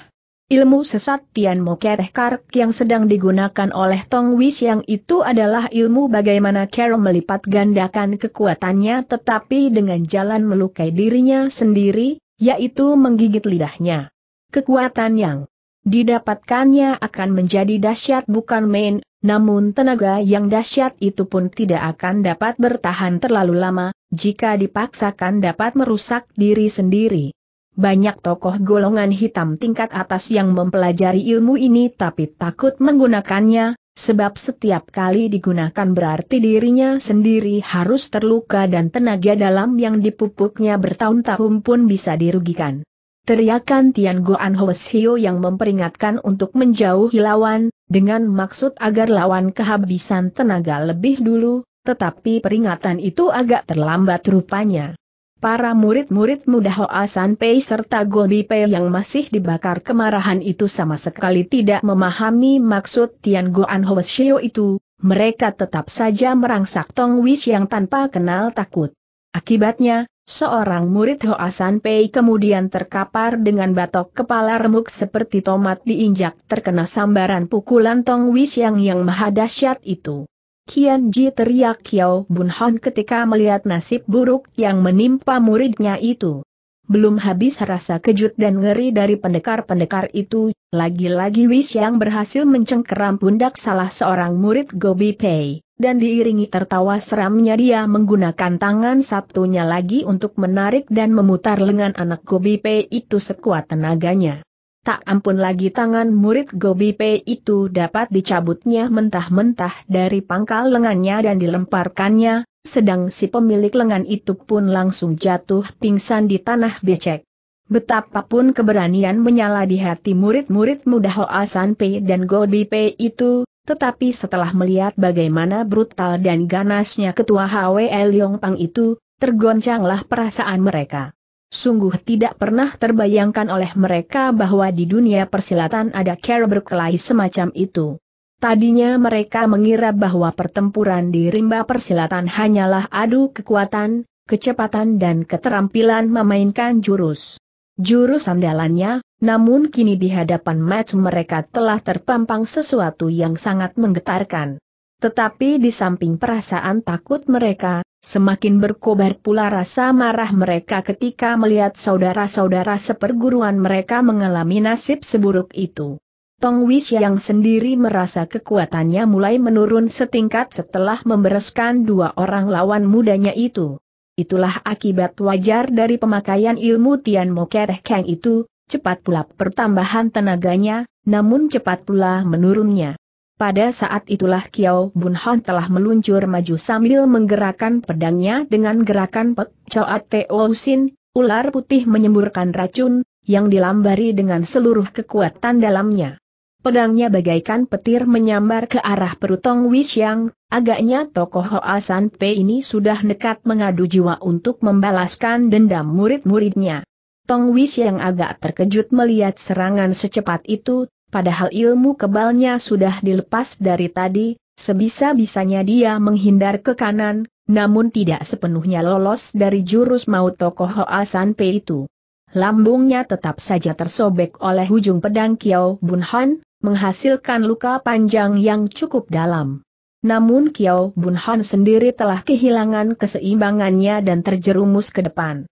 Ilmu sesat Tian Keteh Kark yang sedang digunakan oleh Tong Wish yang itu adalah ilmu bagaimana Kero melipat gandakan kekuatannya tetapi dengan jalan melukai dirinya sendiri, yaitu menggigit lidahnya. Kekuatan yang didapatkannya akan menjadi dahsyat bukan main, namun tenaga yang dahsyat itu pun tidak akan dapat bertahan terlalu lama, jika dipaksakan dapat merusak diri sendiri. Banyak tokoh golongan hitam tingkat atas yang mempelajari ilmu ini tapi takut menggunakannya, sebab setiap kali digunakan berarti dirinya sendiri harus terluka dan tenaga dalam yang dipupuknya bertahun-tahun pun bisa dirugikan. Teriakan Tian Goan Hweshio yang memperingatkan untuk menjauhi lawan, dengan maksud agar lawan kehabisan tenaga lebih dulu, tetapi peringatan itu agak terlambat rupanya. Para murid-murid muda Hoa Pei serta Gobi Pei yang masih dibakar kemarahan itu sama sekali tidak memahami maksud Tian Goan Hoa Shio itu, mereka tetap saja merangsak Tong Wish yang tanpa kenal takut. Akibatnya, seorang murid Hoa Pei kemudian terkapar dengan batok kepala remuk seperti tomat diinjak terkena sambaran pukulan Tong Wish yang yang maha dahsyat itu. Kian Ji teriak Kiao Bun Hon ketika melihat nasib buruk yang menimpa muridnya itu. Belum habis rasa kejut dan ngeri dari pendekar-pendekar itu, lagi-lagi Wish yang berhasil mencengkeram pundak salah seorang murid Gobi Pei, dan diiringi tertawa seramnya dia menggunakan tangan Sabtunya lagi untuk menarik dan memutar lengan anak Gobi Pei itu sekuat tenaganya tak ampun lagi tangan murid Gobi P itu dapat dicabutnya mentah-mentah dari pangkal lengannya dan dilemparkannya, sedang si pemilik lengan itu pun langsung jatuh pingsan di tanah becek. Betapapun keberanian menyala di hati murid-murid muda Hoa San P dan Gobi P itu, tetapi setelah melihat bagaimana brutal dan ganasnya ketua HWL Yong Pang itu, tergoncanglah perasaan mereka. Sungguh tidak pernah terbayangkan oleh mereka bahwa di dunia persilatan ada cara berkelahi semacam itu. Tadinya mereka mengira bahwa pertempuran di rimba persilatan hanyalah adu kekuatan, kecepatan dan keterampilan memainkan jurus. Jurus andalannya, namun kini di hadapan match mereka telah terpampang sesuatu yang sangat menggetarkan. Tetapi di samping perasaan takut mereka, Semakin berkobar pula rasa marah mereka ketika melihat saudara-saudara seperguruan mereka mengalami nasib seburuk itu. Tong Wish yang sendiri merasa kekuatannya mulai menurun setingkat setelah membereskan dua orang lawan mudanya itu. Itulah akibat wajar dari pemakaian ilmu Tian Kereh Kang itu, cepat pula pertambahan tenaganya, namun cepat pula menurunnya. Pada saat itulah Kiao Bun Han telah meluncur maju sambil menggerakkan pedangnya dengan gerakan Pek Choat Teo Sin, ular putih menyemburkan racun, yang dilambari dengan seluruh kekuatan dalamnya. Pedangnya bagaikan petir menyambar ke arah perut perutong Wishyang, agaknya tokoh Hoa San Pe ini sudah nekat mengadu jiwa untuk membalaskan dendam murid-muridnya. Tong Wish agak terkejut melihat serangan secepat itu, padahal ilmu kebalnya sudah dilepas dari tadi, sebisa-bisanya dia menghindar ke kanan, namun tidak sepenuhnya lolos dari jurus maut tokoh Hoa Pei itu. Lambungnya tetap saja tersobek oleh ujung pedang Kiao Bun Han, menghasilkan luka panjang yang cukup dalam. Namun Kiao Bun Han sendiri telah kehilangan keseimbangannya dan terjerumus ke depan.